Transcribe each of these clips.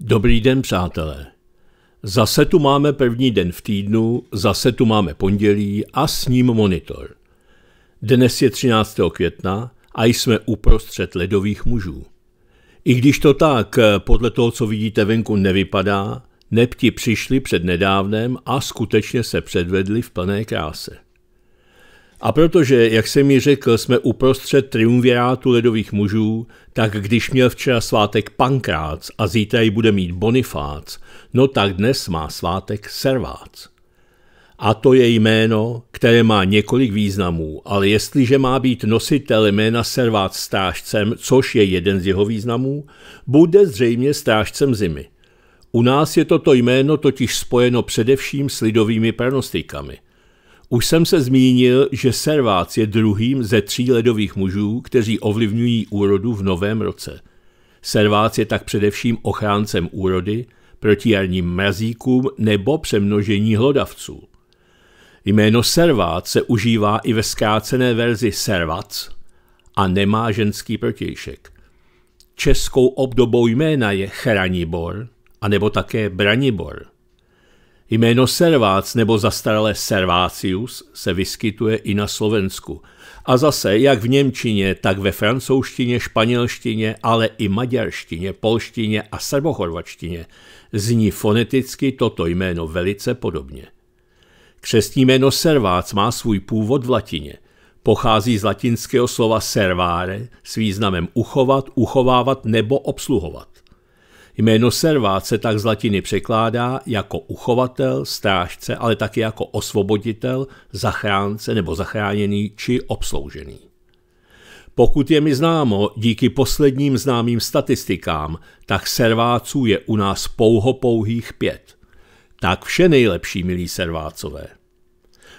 Dobrý den, přátelé. Zase tu máme první den v týdnu, zase tu máme pondělí a s ním monitor. Dnes je 13. května a jsme uprostřed ledových mužů. I když to tak podle toho, co vidíte venku, nevypadá, nepti přišli před nedávnem a skutečně se předvedli v plné kráse. A protože, jak jsem mi řekl, jsme uprostřed triumvirátu ledových mužů, tak když měl včera svátek Pankrác a zítra ji bude mít Bonifác, no tak dnes má svátek Servác. A to je jméno, které má několik významů, ale jestliže má být nositel jména Servác strážcem, což je jeden z jeho významů, bude zřejmě strážcem zimy. U nás je toto jméno totiž spojeno především s lidovými pronostikami – už jsem se zmínil, že Servác je druhým ze tří ledových mužů, kteří ovlivňují úrodu v novém roce. Servác je tak především ochráncem úrody, proti jarním mrazíkům nebo přemnožení hlodavců. Jméno servác se užívá i ve zkrácené verzi servac a nemá ženský protějšek. Českou obdobou jména je Chranibor a nebo také Branibor – Jméno servác nebo zastaralé servácius se vyskytuje i na Slovensku. A zase jak v Němčině, tak ve francouzštině, španělštině, ale i maďarštině, polštině a srbochorvačtině zní foneticky toto jméno velice podobně. Křestní jméno servác má svůj původ v latině. Pochází z latinského slova servare s významem uchovat, uchovávat nebo obsluhovat. Jméno servát se tak z latiny překládá jako uchovatel, strážce, ale také jako osvoboditel, zachránce nebo zachráněný či obsloužený. Pokud je mi známo, díky posledním známým statistikám, tak serváců je u nás pouho pouhých pět. Tak vše nejlepší, milí servácové.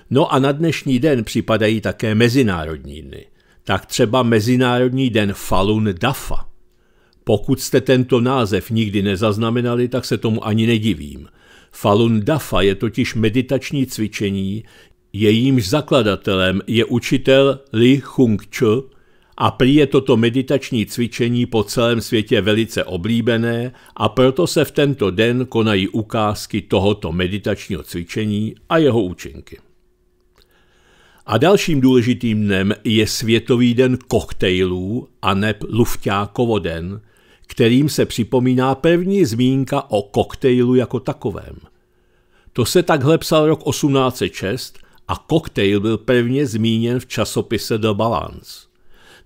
No a na dnešní den připadají také mezinárodní dny. Tak třeba Mezinárodní den Falun Dafa. Pokud jste tento název nikdy nezaznamenali, tak se tomu ani nedivím. Falun Dafa je totiž meditační cvičení, jejímž zakladatelem je učitel Li Hung Chu a prý je toto meditační cvičení po celém světě velice oblíbené a proto se v tento den konají ukázky tohoto meditačního cvičení a jeho účinky. A dalším důležitým dnem je Světový den koktejlů a neb Lufťákovo den – kterým se připomíná první zmínka o koktejlu jako takovém. To se takhle psal rok 1806 a koktejl byl pevně zmíněn v časopise The Balance.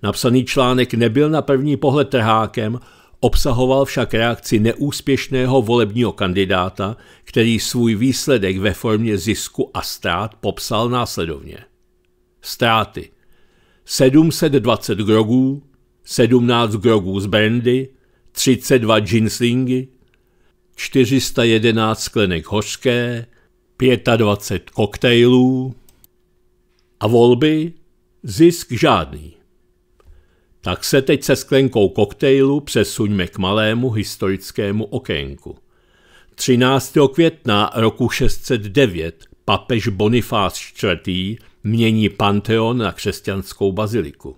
Napsaný článek nebyl na první pohled trhákem, obsahoval však reakci neúspěšného volebního kandidáta, který svůj výsledek ve formě zisku a ztrát popsal následovně. Ztráty 720 grogů, 17 grogů z brandy, 32 džinslingy, 411 sklenek hořké, 25 koktejlů a volby zisk žádný. Tak se teď se sklenkou koktejlu přesuňme k malému historickému okénku. 13. května roku 609 papež Bonifác IV. mění Panteon na křesťanskou baziliku.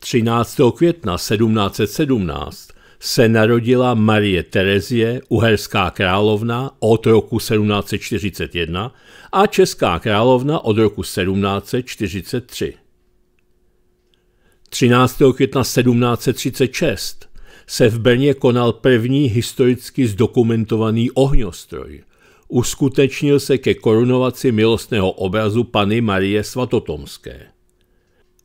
13. května 1717 se narodila Marie Terezie, uherská královna od roku 1741 a česká královna od roku 1743. 13. května 1736 se v Brně konal první historicky zdokumentovaný ohňostroj. Uskutečnil se ke korunovaci milostného obrazu Pany Marie Svatotomské.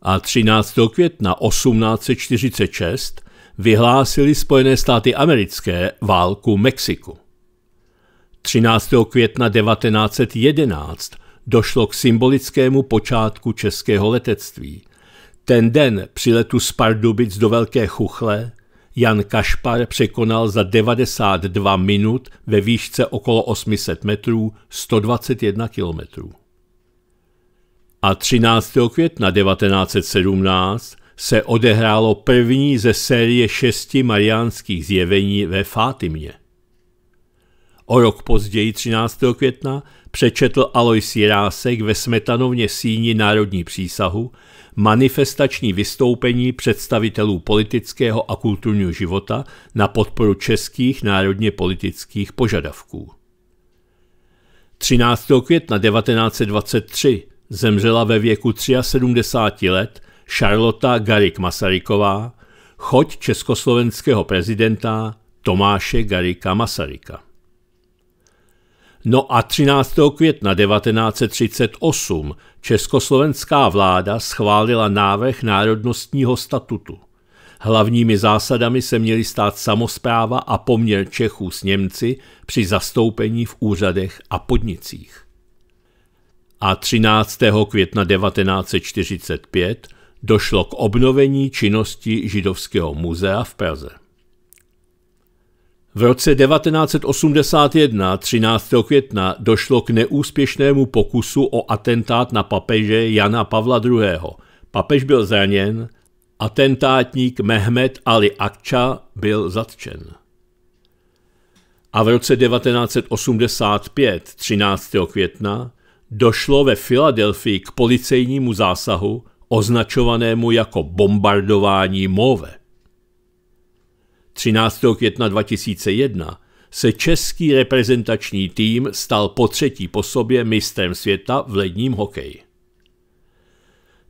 A 13. května 1846 vyhlásili Spojené státy americké válku Mexiku. 13. května 1911 došlo k symbolickému počátku českého letectví. Ten den při letu z Pardubic do Velké Chuchle Jan Kašpar překonal za 92 minut ve výšce okolo 800 metrů 121 kilometrů. A 13. května 1917 se odehrálo první ze série šesti mariánských zjevení ve Fátimě. O rok později, 13. května, přečetl Alois Jirásek ve Smetanovně síni Národní přísahu manifestační vystoupení představitelů politického a kulturního života na podporu českých národně politických požadavků. 13. května 1923 zemřela ve věku 73 let Charlotte Garik Masaryková, choť československého prezidenta Tomáše Garika Masaryka. No a 13. května 1938 československá vláda schválila návrh národnostního statutu. Hlavními zásadami se měly stát samozpráva a poměr Čechů s Němci při zastoupení v úřadech a podnicích. A 13. května 1945 došlo k obnovení činnosti Židovského muzea v Praze. V roce 1981, 13. května, došlo k neúspěšnému pokusu o atentát na papeže Jana Pavla II. Papež byl zraněn, atentátník Mehmet Ali Akča byl zatčen. A v roce 1985, 13. května, došlo ve Filadelfii k policejnímu zásahu, označovanému jako bombardování Move. 13. května 2001 se český reprezentační tým stal po třetí po sobě mistrem světa v ledním hokeji.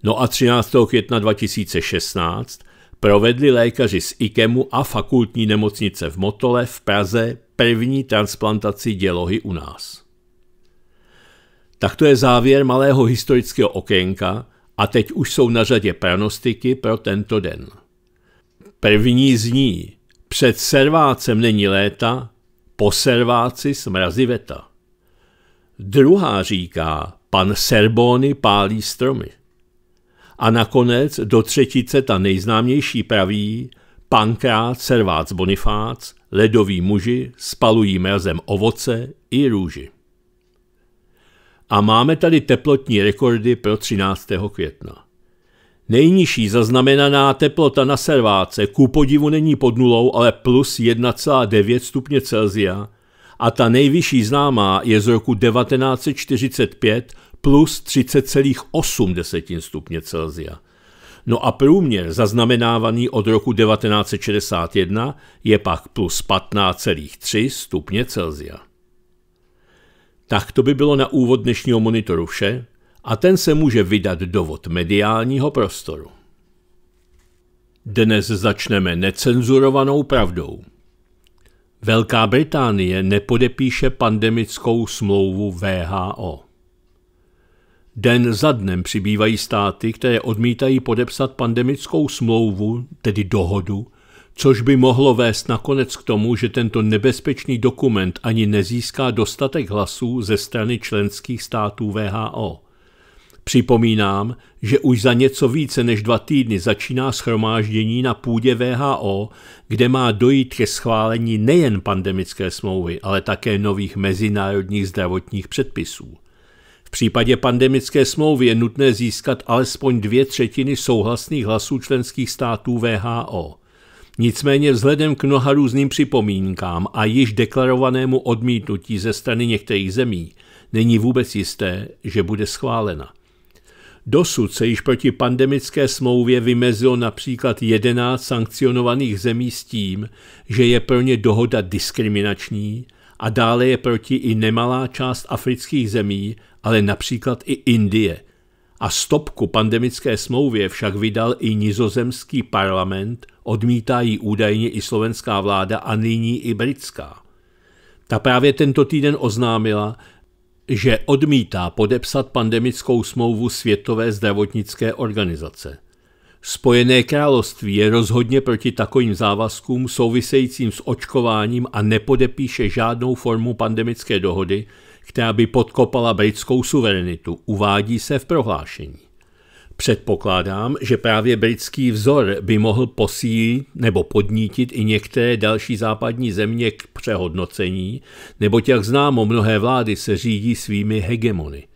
No a 13. května 2016 provedli lékaři z IKEMu a fakultní nemocnice v Motole v Praze první transplantaci dělohy u nás. Tak to je závěr malého historického okénka, a teď už jsou na řadě pranostiky pro tento den. První zní, před servácem není léta, po serváci smrazi veta. Druhá říká, pan Serbóny pálí stromy. A nakonec do třetice ta nejznámější praví, pankrát, servác Bonifác, ledoví muži spalují mrazem ovoce i růži. A máme tady teplotní rekordy pro 13. května. Nejnižší zaznamenaná teplota na serváce ku podivu není pod nulou, ale plus 1,9 stupně Celzia a ta nejvyšší známá je z roku 1945 plus 30,8 stupně Celzia. No a průměr zaznamenávaný od roku 1961 je pak plus 15,3 stupně Celzia. Tak to by bylo na úvod dnešního monitoru vše a ten se může vydat dovod mediálního prostoru. Dnes začneme necenzurovanou pravdou. Velká Británie nepodepíše pandemickou smlouvu VHO. Den za dnem přibývají státy, které odmítají podepsat pandemickou smlouvu, tedy dohodu, což by mohlo vést nakonec k tomu, že tento nebezpečný dokument ani nezíská dostatek hlasů ze strany členských států VHO. Připomínám, že už za něco více než dva týdny začíná schromáždění na půdě VHO, kde má dojít ke schválení nejen pandemické smlouvy, ale také nových mezinárodních zdravotních předpisů. V případě pandemické smlouvy je nutné získat alespoň dvě třetiny souhlasných hlasů členských států VHO. Nicméně vzhledem k mnoha různým připomínkám a již deklarovanému odmítnutí ze strany některých zemí není vůbec jisté, že bude schválena. Dosud se již proti pandemické smlouvě vymezilo například 11 sankcionovaných zemí s tím, že je pro ně dohoda diskriminační a dále je proti i nemalá část afrických zemí, ale například i Indie. A stopku pandemické smlouvě však vydal i nizozemský parlament Odmítají údajně i slovenská vláda a nyní i britská. Ta právě tento týden oznámila, že odmítá podepsat pandemickou smlouvu Světové zdravotnické organizace. Spojené království je rozhodně proti takovým závazkům souvisejícím s očkováním a nepodepíše žádnou formu pandemické dohody, která by podkopala britskou suverenitu, uvádí se v prohlášení. Předpokládám, že právě britský vzor by mohl posílit nebo podnítit i některé další západní země k přehodnocení, nebo jak známo, mnohé vlády se řídí svými hegemony.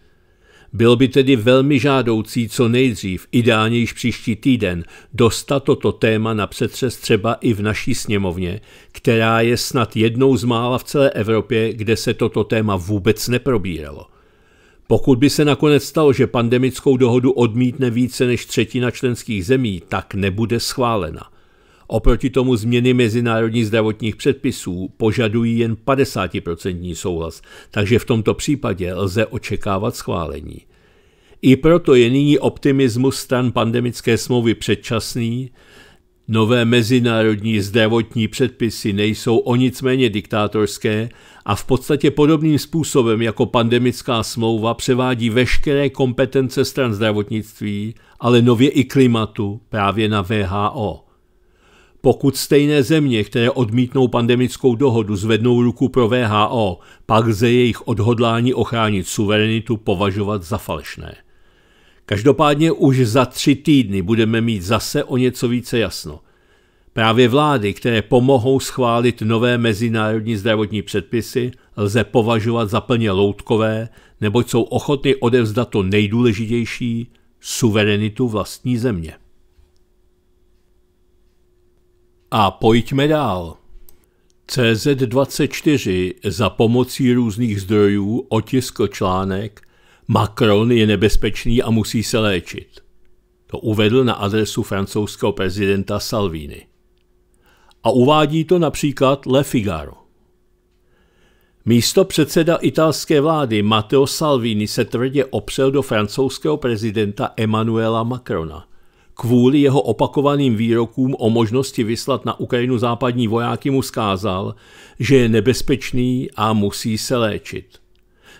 Bylo by tedy velmi žádoucí co nejdřív, ideálně již příští týden, dostat toto téma na přetřes třeba i v naší sněmovně, která je snad jednou z mála v celé Evropě, kde se toto téma vůbec neprobíralo. Pokud by se nakonec stalo, že pandemickou dohodu odmítne více než třetina členských zemí, tak nebude schválena. Oproti tomu změny mezinárodních zdravotních předpisů požadují jen 50% souhlas, takže v tomto případě lze očekávat schválení. I proto je nyní optimismus stran pandemické smlouvy předčasný, Nové mezinárodní zdravotní předpisy nejsou o nic méně diktátorské a v podstatě podobným způsobem jako pandemická smlouva převádí veškeré kompetence stran zdravotnictví, ale nově i klimatu právě na VHO. Pokud stejné země, které odmítnou pandemickou dohodu, zvednou ruku pro VHO, pak ze jejich odhodlání ochránit suverenitu považovat za falešné. Každopádně už za tři týdny budeme mít zase o něco více jasno. Právě vlády, které pomohou schválit nové mezinárodní zdravotní předpisy, lze považovat za plně loutkové, neboť jsou ochotny odevzdat to nejdůležitější – suverenitu vlastní země. A pojďme dál. CZ24 za pomocí různých zdrojů otiskl článek, Macron je nebezpečný a musí se léčit. To uvedl na adresu francouzského prezidenta Salvini. A uvádí to například Le Figaro. Místo předseda italské vlády Matteo Salvini se tvrdě opřel do francouzského prezidenta Emmanuela Macrona kvůli jeho opakovaným výrokům o možnosti vyslat na Ukrajinu západní vojáky mu zkázal, že je nebezpečný a musí se léčit.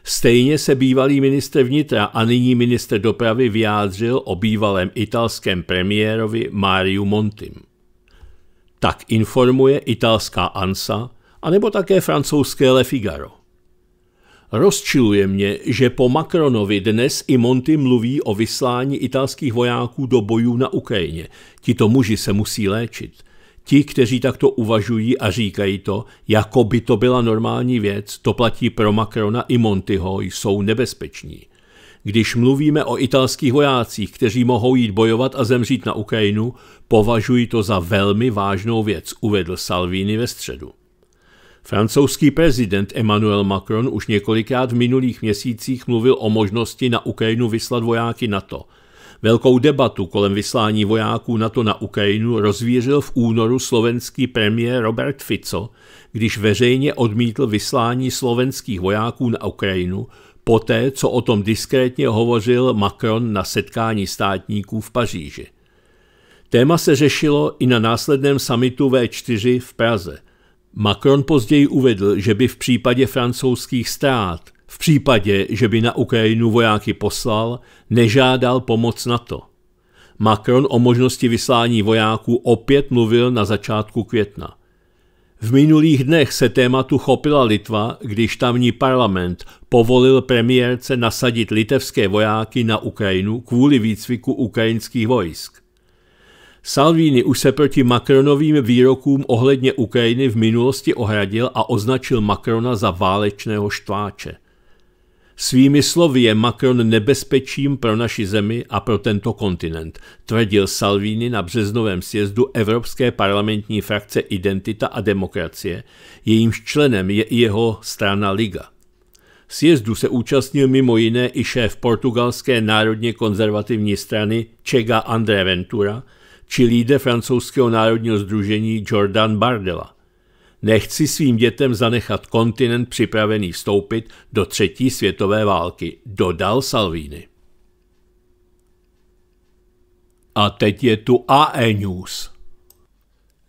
Stejně se bývalý ministr vnitra a nyní ministr dopravy vyjádřil o bývalém italském premiérovi Mariu Montim. Tak informuje italská ANSA, anebo také francouzské Le Figaro. Rozčiluje mě, že po Macronovi dnes i Monty mluví o vyslání italských vojáků do bojů na Ukrajině. Tito muži se musí léčit ti, kteří takto uvažují a říkají to, jako by to byla normální věc, to platí pro Macrona i Montyho, jsou nebezpeční. Když mluvíme o italských vojácích, kteří mohou jít bojovat a zemřít na Ukrajinu, považuji to za velmi vážnou věc, uvedl Salvini ve středu. Francouzský prezident Emmanuel Macron už několikrát v minulých měsících mluvil o možnosti na Ukrajinu vyslat vojáky NATO – Velkou debatu kolem vyslání vojáků NATO na Ukrajinu rozvířil v únoru slovenský premiér Robert Fico, když veřejně odmítl vyslání slovenských vojáků na Ukrajinu, poté co o tom diskrétně hovořil Macron na setkání státníků v Paříži. Téma se řešilo i na následném samitu V4 v Praze. Macron později uvedl, že by v případě francouzských ztrát v případě, že by na Ukrajinu vojáky poslal, nežádal pomoc NATO. Macron o možnosti vyslání vojáků opět mluvil na začátku května. V minulých dnech se tématu chopila Litva, když tamní parlament povolil premiérce nasadit litevské vojáky na Ukrajinu kvůli výcviku ukrajinských vojsk. Salvini už se proti Macronovým výrokům ohledně Ukrajiny v minulosti ohradil a označil Macrona za válečného štváče. Svými slovy je Macron nebezpečím pro naši zemi a pro tento kontinent, tvrdil Salvini na březnovém sjezdu Evropské parlamentní frakce Identita a demokracie, jejímž členem je i jeho strana Liga. Sjezdu se účastnil mimo jiné i šéf portugalské národně konzervativní strany Čega André Ventura či líde francouzského národního združení Jordan Bardella. Nechci svým dětem zanechat kontinent připravený vstoupit do třetí světové války, dodal Salvini. A teď je tu AE News.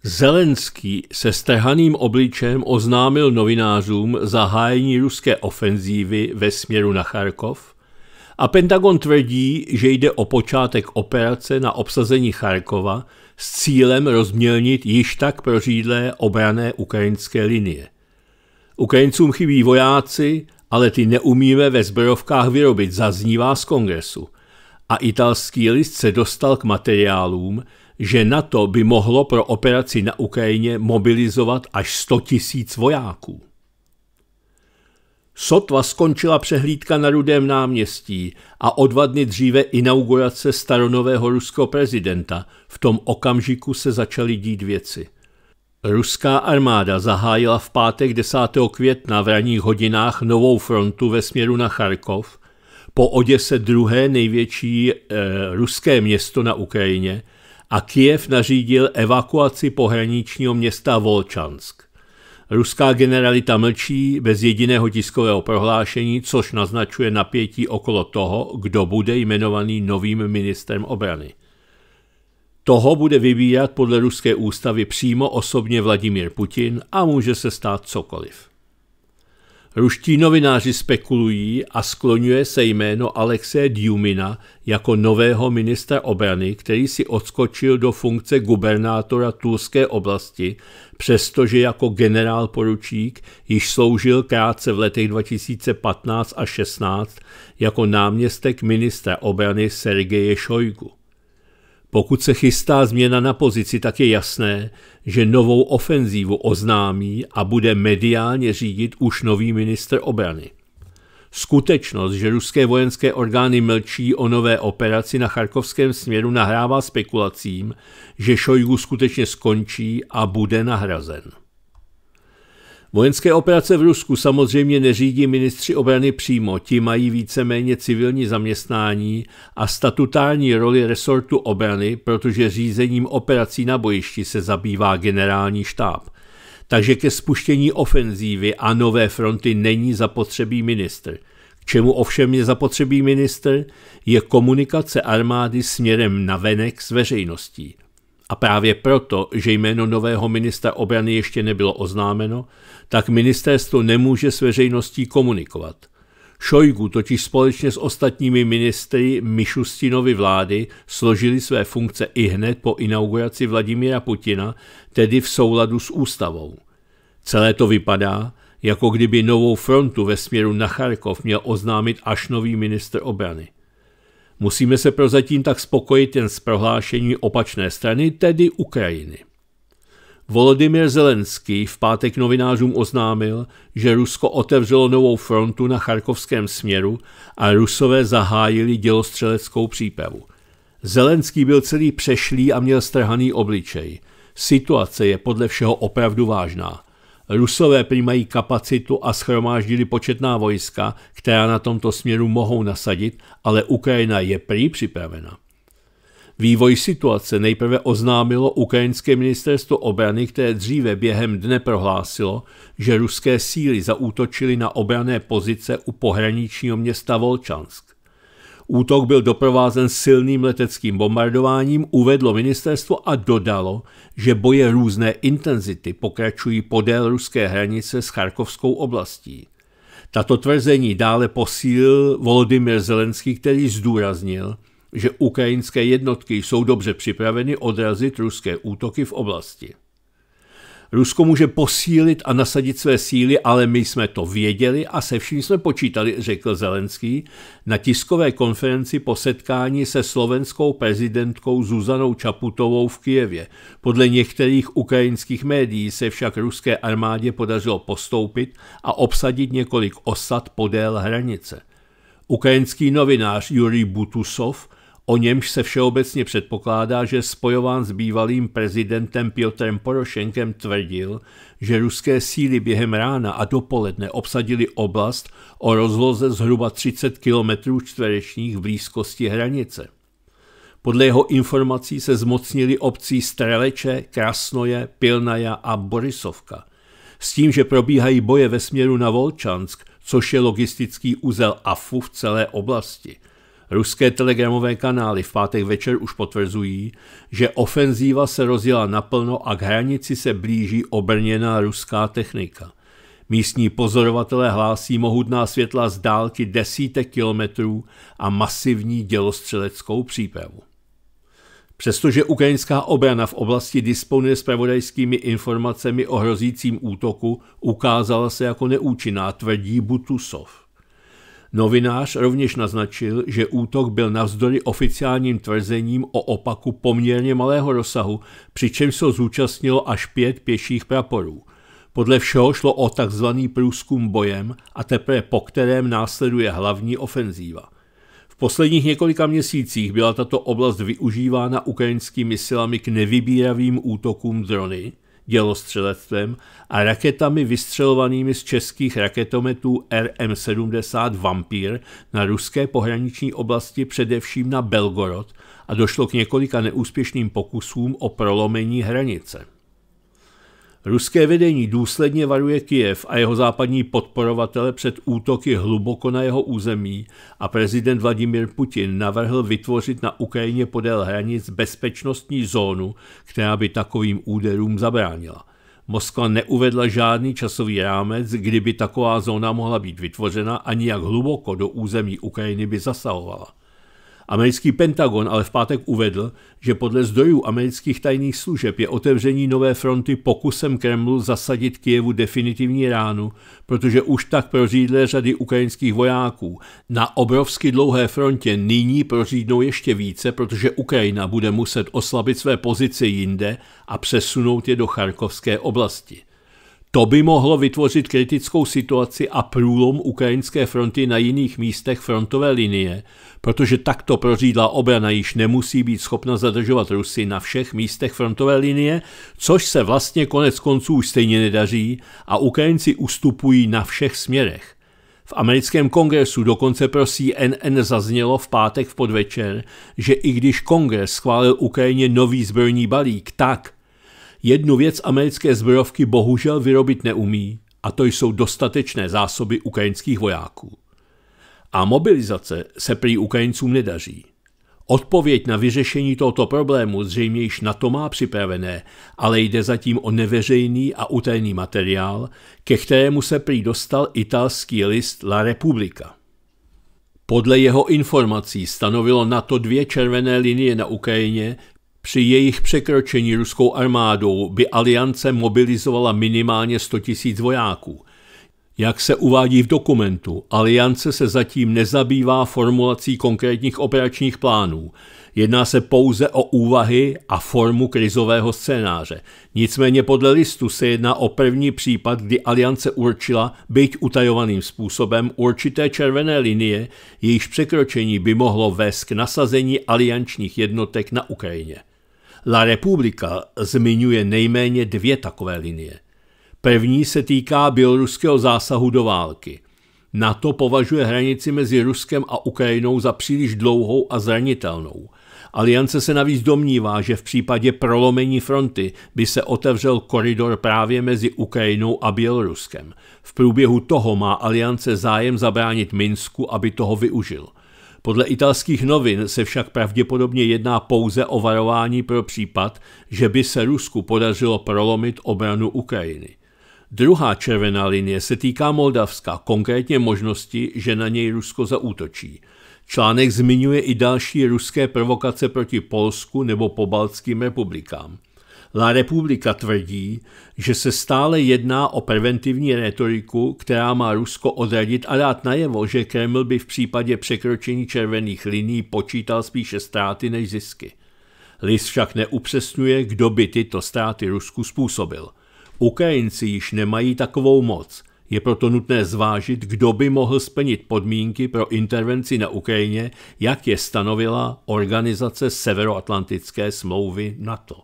Zelenský se strhaným obličem oznámil novinářům zahájení ruské ofenzívy ve směru na Charkov a Pentagon tvrdí, že jde o počátek operace na obsazení Charkova, s cílem rozmělnit již tak prořídlé obrané ukrajinské linie. Ukrajincům chybí vojáci, ale ty neumíme ve zbrojovkách vyrobit, zaznívá z kongresu. A italský list se dostal k materiálům, že NATO by mohlo pro operaci na Ukrajině mobilizovat až 100 000 vojáků. Sotva skončila přehlídka na Rudém náměstí a o dva dny dříve inaugurace staronového ruského prezidenta. V tom okamžiku se začaly dít věci. Ruská armáda zahájila v pátek 10. května v ranních hodinách novou frontu ve směru na Charkov, po Oděse druhé největší e, ruské město na Ukrajině a Kiev nařídil evakuaci pohraničního města Volčansk. Ruská generalita mlčí bez jediného tiskového prohlášení, což naznačuje napětí okolo toho, kdo bude jmenovaný novým ministrem obrany. Toho bude vybírat podle ruské ústavy přímo osobně Vladimír Putin a může se stát cokoliv. Ruští novináři spekulují a skloňuje se jméno Alexe Djumina jako nového ministra obrany, který si odskočil do funkce gubernátora Turské oblasti, přestože jako generál poručík již sloužil krátce v letech 2015 a 16 jako náměstek ministra obrany Sergeje Šojgu. Pokud se chystá změna na pozici, tak je jasné, že novou ofenzívu oznámí a bude mediálně řídit už nový minister obrany. Skutečnost, že ruské vojenské orgány mlčí o nové operaci na charkovském směru, nahrává spekulacím, že Šojgu skutečně skončí a bude nahrazen. Vojenské operace v Rusku samozřejmě neřídí ministři obrany přímo, ti mají víceméně civilní zaměstnání a statutární roli resortu obrany, protože řízením operací na bojišti se zabývá generální štáb. Takže ke spuštění ofenzívy a nové fronty není zapotřebí ministr. K čemu ovšem je zapotřebí ministr? Je komunikace armády směrem na venek s veřejností. A právě proto, že jméno nového ministra obrany ještě nebylo oznámeno, tak ministerstvo nemůže s veřejností komunikovat. Šojgu totiž společně s ostatními ministry Mišustinovy vlády složili své funkce i hned po inauguraci Vladimíra Putina, tedy v souladu s ústavou. Celé to vypadá, jako kdyby novou frontu ve směru na Charkov měl oznámit až nový ministr obrany. Musíme se prozatím tak spokojit jen s prohlášení opačné strany, tedy Ukrajiny. Volodymyr Zelenský v pátek novinářům oznámil, že Rusko otevřelo novou frontu na charkovském směru a Rusové zahájili dělostřeleckou přípravu. Zelenský byl celý přešlý a měl strhaný obličej. Situace je podle všeho opravdu vážná. Rusové prý mají kapacitu a schromáždili početná vojska, která na tomto směru mohou nasadit, ale Ukrajina je prý připravena. Vývoj situace nejprve oznámilo ukrajinské ministerstvo obrany, které dříve během dne prohlásilo, že ruské síly zaútočily na obrané pozice u pohraničního města Volčansk. Útok byl doprovázen silným leteckým bombardováním, uvedlo ministerstvo a dodalo, že boje různé intenzity pokračují podél ruské hranice s Charkovskou oblastí. Tato tvrzení dále posílil Volodymyr Zelenský, který zdůraznil, že ukrajinské jednotky jsou dobře připraveny odrazit ruské útoky v oblasti. Rusko může posílit a nasadit své síly, ale my jsme to věděli a se vším jsme počítali, řekl Zelenský na tiskové konferenci po setkání se slovenskou prezidentkou Zuzanou Čaputovou v Kijevě. Podle některých ukrajinských médií se však ruské armádě podařilo postoupit a obsadit několik osad podél hranice. Ukrajinský novinář Jurij Butusov o němž se všeobecně předpokládá, že spojován s bývalým prezidentem Piotrem Porošenkem tvrdil, že ruské síly během rána a dopoledne obsadili oblast o rozloze zhruba 30 km čtverečních v blízkosti hranice. Podle jeho informací se zmocnili obcí Streleče, Krasnoje, Pilnaja a Borisovka. S tím, že probíhají boje ve směru na Volčansk, což je logistický úzel AFU v celé oblasti – Ruské telegramové kanály v pátek večer už potvrzují, že ofenzíva se rozjela naplno a k hranici se blíží obrněná ruská technika. Místní pozorovatelé hlásí mohutná světla z dálky desítek kilometrů a masivní dělostřeleckou přípravu. Přestože ukrajinská obrana v oblasti disponuje pravodajskými informacemi o hrozícím útoku, ukázala se jako neúčinná, tvrdí Butusov. Novinář rovněž naznačil, že útok byl navzdory oficiálním tvrzením o opaku poměrně malého rozsahu, přičemž se zúčastnilo až pět pěších praporů. Podle všeho šlo o tzv. průzkum bojem a teprve po kterém následuje hlavní ofenzíva. V posledních několika měsících byla tato oblast využívána ukrajinskými silami k nevybíravým útokům drony – dělostřelectvem a raketami vystřelovanými z českých raketometů RM-70 Vampír na ruské pohraniční oblasti především na Belgorod a došlo k několika neúspěšným pokusům o prolomení hranice. Ruské vedení důsledně varuje Kiev a jeho západní podporovatele před útoky hluboko na jeho území a prezident Vladimir Putin navrhl vytvořit na Ukrajině podél hranic bezpečnostní zónu, která by takovým úderům zabránila. Moskva neuvedla žádný časový rámec, kdyby taková zóna mohla být vytvořena ani jak hluboko do území Ukrajiny by zasahovala. Americký Pentagon ale v pátek uvedl, že podle zdrojů amerických tajných služeb je otevření nové fronty pokusem Kremlu zasadit Kijevu definitivní ránu, protože už tak prořídle řady ukrajinských vojáků. Na obrovsky dlouhé frontě nyní prořídnou ještě více, protože Ukrajina bude muset oslabit své pozice jinde a přesunout je do charkovské oblasti. To by mohlo vytvořit kritickou situaci a průlom ukrajinské fronty na jiných místech frontové linie, protože takto prořídla obrana již nemusí být schopna zadržovat Rusy na všech místech frontové linie, což se vlastně konec konců už stejně nedaří a Ukrajinci ustupují na všech směrech. V americkém kongresu dokonce pro CNN zaznělo v pátek v podvečer, že i když kongres schválil Ukrajině nový zbrojní balík tak, Jednu věc americké zbrojovky bohužel vyrobit neumí, a to jsou dostatečné zásoby ukrajinských vojáků. A mobilizace se prý Ukrajincům nedaří. Odpověď na vyřešení tohoto problému zřejmě již na to má připravené, ale jde zatím o neveřejný a utajný materiál, ke kterému se prý dostal italský list La Repubblica. Podle jeho informací stanovilo NATO dvě červené linie na Ukrajině, při jejich překročení ruskou armádou by aliance mobilizovala minimálně 100 000 vojáků. Jak se uvádí v dokumentu, aliance se zatím nezabývá formulací konkrétních operačních plánů. Jedná se pouze o úvahy a formu krizového scénáře. Nicméně podle listu se jedná o první případ, kdy aliance určila, byť utajovaným způsobem, určité červené linie, jejichž překročení by mohlo vést k nasazení aliančních jednotek na Ukrajině. La Republika zmiňuje nejméně dvě takové linie. První se týká běloruského zásahu do války. Na to považuje hranici mezi Ruskem a Ukrajinou za příliš dlouhou a zranitelnou. Aliance se navíc domnívá, že v případě prolomení fronty by se otevřel koridor právě mezi Ukrajinou a Běloruskem. V průběhu toho má aliance zájem zabránit Minsku, aby toho využil – podle italských novin se však pravděpodobně jedná pouze o varování pro případ, že by se Rusku podařilo prolomit obranu Ukrajiny. Druhá červená linie se týká Moldavska, konkrétně možnosti, že na něj Rusko zaútočí. Článek zmiňuje i další ruské provokace proti Polsku nebo pobaltským republikám. La Republika tvrdí, že se stále jedná o preventivní retoriku, která má Rusko odradit a dát najevo, že Kreml by v případě překročení červených liní počítal spíše ztráty než zisky. Lis však neupřesňuje, kdo by tyto ztráty Rusku způsobil. Ukrajinci již nemají takovou moc, je proto nutné zvážit, kdo by mohl splnit podmínky pro intervenci na Ukrajině, jak je stanovila Organizace Severoatlantické smlouvy NATO.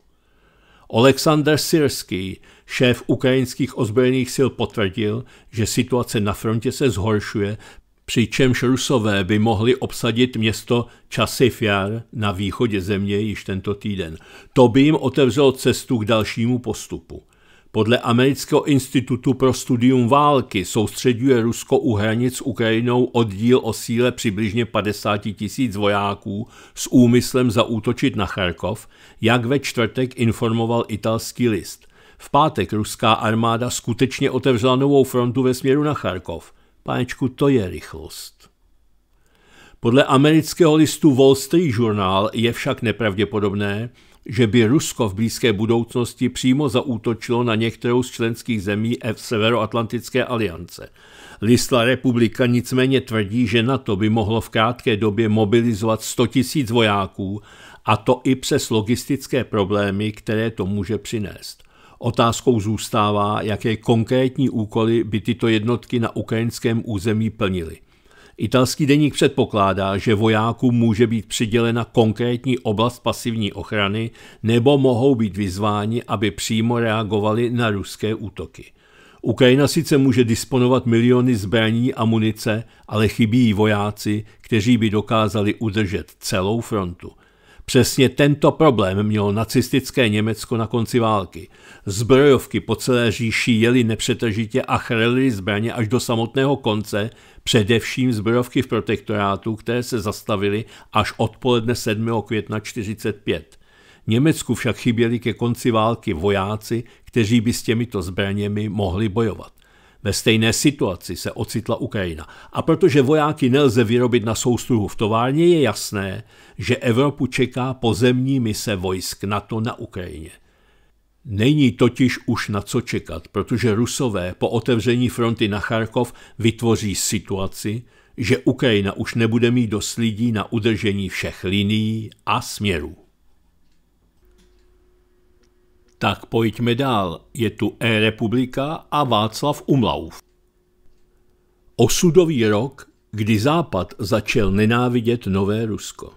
Oleksandr Sirský, šéf ukrajinských ozbrojených sil, potvrdil, že situace na frontě se zhoršuje, přičemž Rusové by mohli obsadit město Časifjar na východě země již tento týden. To by jim otevřelo cestu k dalšímu postupu. Podle Amerického institutu pro studium války soustředuje Rusko u hranic s Ukrajinou oddíl o síle přibližně 50 tisíc vojáků s úmyslem zaútočit na Charkov, jak ve čtvrtek informoval italský list. V pátek ruská armáda skutečně otevřela novou frontu ve směru na Charkov. Panečku, to je rychlost. Podle amerického listu Wall Street Journal je však nepravděpodobné, že by Rusko v blízké budoucnosti přímo zaútočilo na některou z členských zemí F e- Severoatlantické aliance. Lisla republika nicméně tvrdí, že NATO by mohlo v krátké době mobilizovat 100 000 vojáků, a to i přes logistické problémy, které to může přinést. Otázkou zůstává, jaké konkrétní úkoly by tyto jednotky na ukrajinském území plnily. Italský deník předpokládá, že vojákům může být přidělena konkrétní oblast pasivní ochrany nebo mohou být vyzváni, aby přímo reagovali na ruské útoky. Ukrajina sice může disponovat miliony zbraní a munice, ale chybí jí vojáci, kteří by dokázali udržet celou frontu. Přesně tento problém mělo nacistické Německo na konci války – Zbrojovky po celé říši jeli nepřetržitě a chrlili zbraně až do samotného konce, především zbrojovky v protektorátu, které se zastavily až odpoledne 7. května 1945. Německu však chyběli ke konci války vojáci, kteří by s těmito zbraněmi mohli bojovat. Ve stejné situaci se ocitla Ukrajina. A protože vojáky nelze vyrobit na soustruhu v továrně, je jasné, že Evropu čeká pozemní mise vojsk NATO na Ukrajině. Není totiž už na co čekat, protože Rusové po otevření fronty na Charkov vytvoří situaci, že Ukrajina už nebude mít dost lidí na udržení všech linií a směrů. Tak pojďme dál. Je tu E-republika a Václav Umlauf. Osudový rok, kdy Západ začal nenávidět nové Rusko.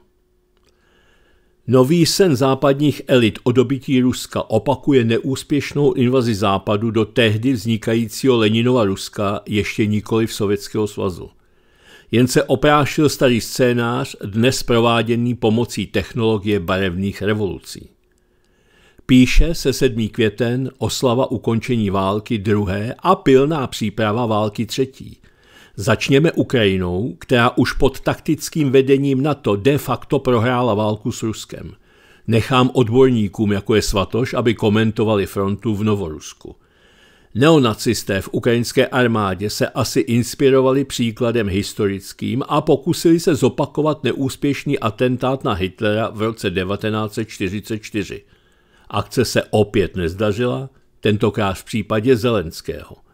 Nový sen západních elit o dobití Ruska opakuje neúspěšnou invazi západu do tehdy vznikajícího Leninova Ruska, ještě nikoli v Sovětského svazu. Jen se oprášil starý scénář, dnes prováděný pomocí technologie barevných revolucí. Píše se 7. květen oslava ukončení války druhé a pilná příprava války třetí, Začněme Ukrajinou, která už pod taktickým vedením NATO de facto prohrála válku s Ruskem. Nechám odborníkům, jako je Svatoš, aby komentovali frontu v Novorusku. Neonacisté v ukrajinské armádě se asi inspirovali příkladem historickým a pokusili se zopakovat neúspěšný atentát na Hitlera v roce 1944. Akce se opět nezdařila, tentokrát v případě Zelenského –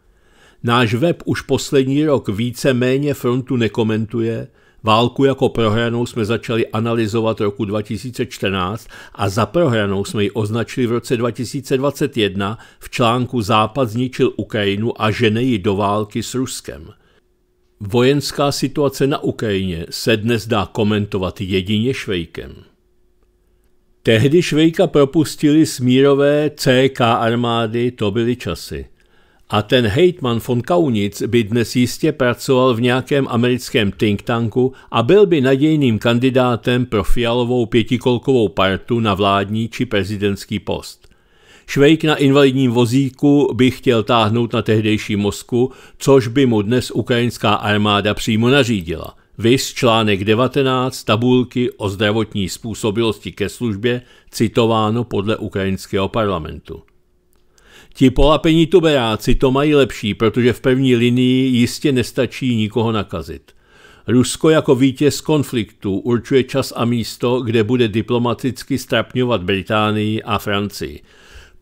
Náš web už poslední rok více méně frontu nekomentuje, Válku jako prohranou jsme začali analyzovat roku 2014 a za prohranou jsme ji označili v roce 2021 v článku Západ zničil Ukrajinu a žene ji do války s Ruskem. Vojenská situace na Ukrajině se dnes dá komentovat jedině Švejkem. Tehdy Švejka propustili smírové CK armády, to byly časy. A ten hejtman von Kaunic by dnes jistě pracoval v nějakém americkém think tanku a byl by nadějným kandidátem pro fialovou pětikolkovou partu na vládní či prezidentský post. Švejk na invalidním vozíku by chtěl táhnout na tehdejší Mosku, což by mu dnes ukrajinská armáda přímo nařídila. Vys článek 19 tabulky o zdravotní způsobilosti ke službě, citováno podle ukrajinského parlamentu. Ti polapení tuberáci to mají lepší, protože v první linii jistě nestačí nikoho nakazit. Rusko jako vítěz konfliktu určuje čas a místo, kde bude diplomaticky strapňovat Británii a Francii –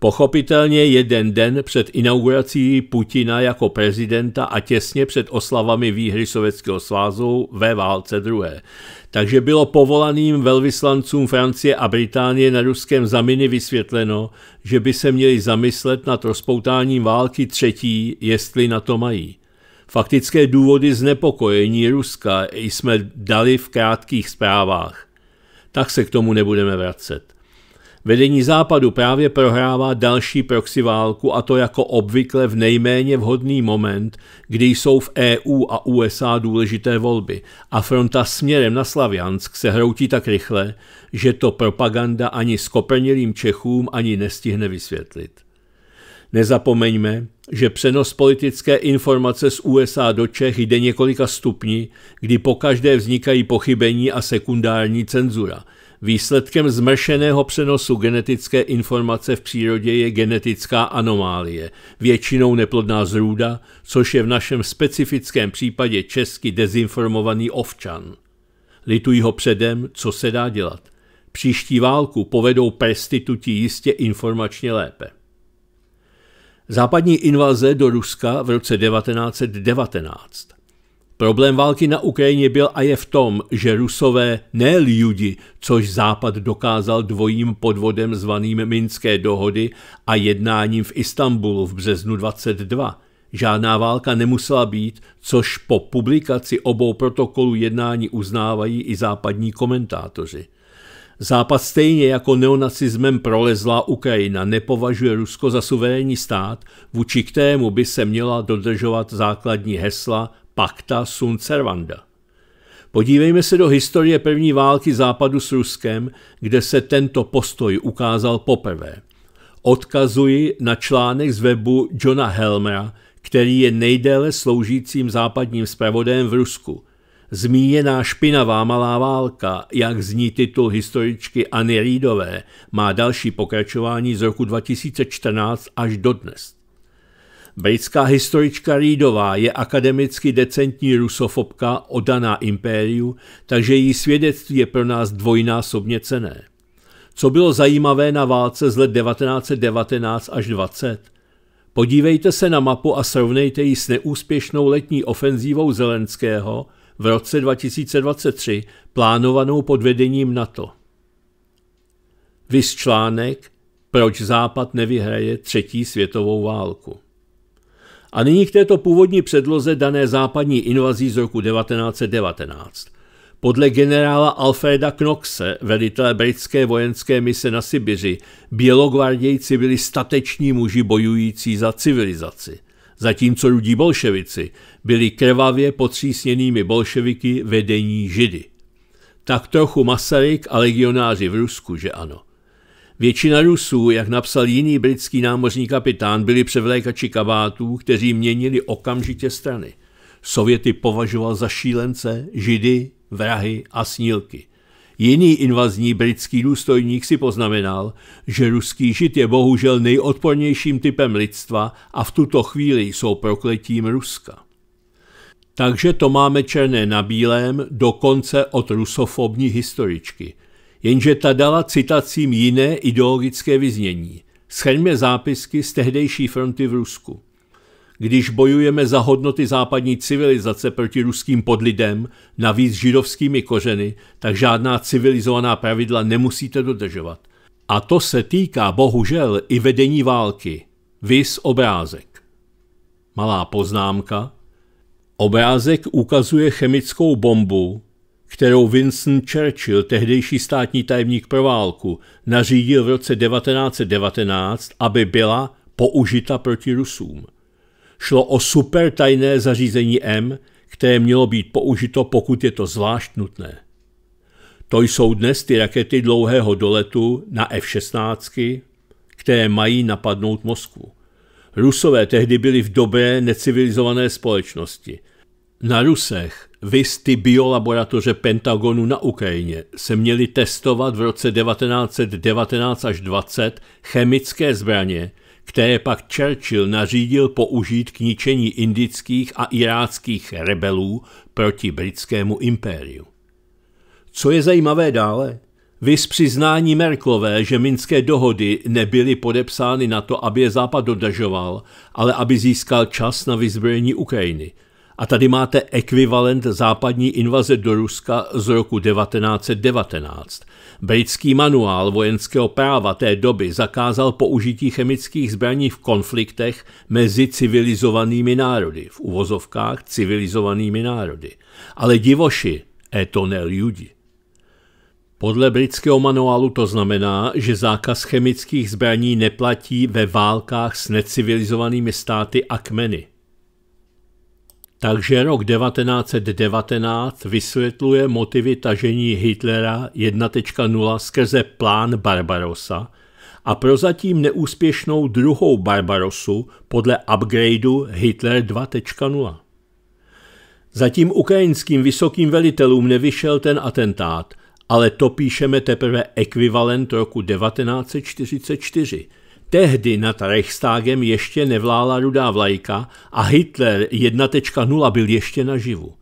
Pochopitelně jeden den před inaugurací Putina jako prezidenta a těsně před oslavami výhry Sovětského svazu ve válce druhé. Takže bylo povolaným velvyslancům Francie a Británie na ruském zaminy vysvětleno, že by se měli zamyslet nad rozpoutáním války třetí, jestli na to mají. Faktické důvody znepokojení Ruska jsme dali v krátkých zprávách. Tak se k tomu nebudeme vracet. Vedení západu právě prohrává další proxy válku a to jako obvykle v nejméně vhodný moment, kdy jsou v EU a USA důležité volby a fronta směrem na Slaviansk se hroutí tak rychle, že to propaganda ani skoprnilým Čechům ani nestihne vysvětlit. Nezapomeňme, že přenos politické informace z USA do Čech jde několika stupni, kdy po každé vznikají pochybení a sekundární cenzura – Výsledkem zmršeného přenosu genetické informace v přírodě je genetická anomálie, většinou neplodná zrůda, což je v našem specifickém případě česky dezinformovaný ovčan. Lituji ho předem, co se dá dělat. Příští válku povedou prestituti jistě informačně lépe. Západní invaze do Ruska v roce 1919. Problém války na Ukrajině byl a je v tom, že rusové ne lidi, což Západ dokázal dvojím podvodem zvaným Minské dohody a jednáním v Istanbulu v březnu 22. Žádná válka nemusela být, což po publikaci obou protokolů jednání uznávají i západní komentátoři. Západ stejně jako neonacismem prolezlá Ukrajina nepovažuje Rusko za suverénní stát, vůči kterému by se měla dodržovat základní hesla pacta sunt servanda. Podívejme se do historie první války západu s Ruskem, kde se tento postoj ukázal poprvé. Odkazuji na článek z webu Johna Helmera, který je nejdéle sloužícím západním zpravodajem v Rusku. Zmíněná špinavá malá válka, jak zní titul historičky Anny Rídové, má další pokračování z roku 2014 až dodnes. Britská historička Reedová je akademicky decentní rusofobka odaná impériu, takže její svědectví je pro nás dvojnásobně cené. Co bylo zajímavé na válce z let 1919 až 20? Podívejte se na mapu a srovnejte ji s neúspěšnou letní ofenzívou Zelenského v roce 2023, plánovanou pod vedením NATO. Vys článek Proč Západ nevyhraje třetí světovou válku. A nyní k této původní předloze dané západní invazí z roku 1919. Podle generála Alfreda Knoxe, velitele britské vojenské mise na Sibiři, bělogvardějci byli stateční muži bojující za civilizaci, zatímco rudí bolševici byli krvavě potřísněnými bolševiky vedení židy. Tak trochu Masaryk a legionáři v Rusku, že ano. Většina Rusů, jak napsal jiný britský námořní kapitán, byli převlékači kabátů, kteří měnili okamžitě strany. Sověty považoval za šílence, židy, vrahy a snílky. Jiný invazní britský důstojník si poznamenal, že ruský žid je bohužel nejodpornějším typem lidstva a v tuto chvíli jsou prokletím Ruska. Takže to máme černé na bílém, dokonce od rusofobní historičky – jenže ta dala citacím jiné ideologické vyznění. Schrňme zápisky z tehdejší fronty v Rusku. Když bojujeme za hodnoty západní civilizace proti ruským podlidem, navíc židovskými kořeny, tak žádná civilizovaná pravidla nemusíte dodržovat. A to se týká bohužel i vedení války. Vys obrázek. Malá poznámka. Obrázek ukazuje chemickou bombu, kterou Winston Churchill, tehdejší státní tajemník pro válku, nařídil v roce 1919, aby byla použita proti Rusům. Šlo o supertajné zařízení M, které mělo být použito, pokud je to zvlášť nutné. To jsou dnes ty rakety dlouhého doletu na F-16, které mají napadnout Moskvu. Rusové tehdy byli v dobré necivilizované společnosti. Na Rusech vys ty biolaboratoře Pentagonu na Ukrajině se měly testovat v roce 1919 až 20 chemické zbraně, které pak Churchill nařídil použít k ničení indických a iráckých rebelů proti britskému impériu. Co je zajímavé dále? Vys přiznání Merklové, že minské dohody nebyly podepsány na to, aby je Západ dodržoval, ale aby získal čas na vyzbrojení Ukrajiny – a tady máte ekvivalent západní invaze do Ruska z roku 1919. Britský manuál vojenského práva té doby zakázal použití chemických zbraní v konfliktech mezi civilizovanými národy, v uvozovkách civilizovanými národy. Ale divoši, je to ne Podle britského manuálu to znamená, že zákaz chemických zbraní neplatí ve válkách s necivilizovanými státy a kmeny. Takže rok 1919 vysvětluje motivy tažení Hitlera 1.0 skrze plán Barbarossa a prozatím neúspěšnou druhou Barbarosu podle upgradeu Hitler 2.0. Zatím ukrajinským vysokým velitelům nevyšel ten atentát, ale to píšeme teprve ekvivalent roku 1944, Tehdy nad Reichstagem ještě nevlála rudá vlajka a Hitler 1.0 byl ještě naživu.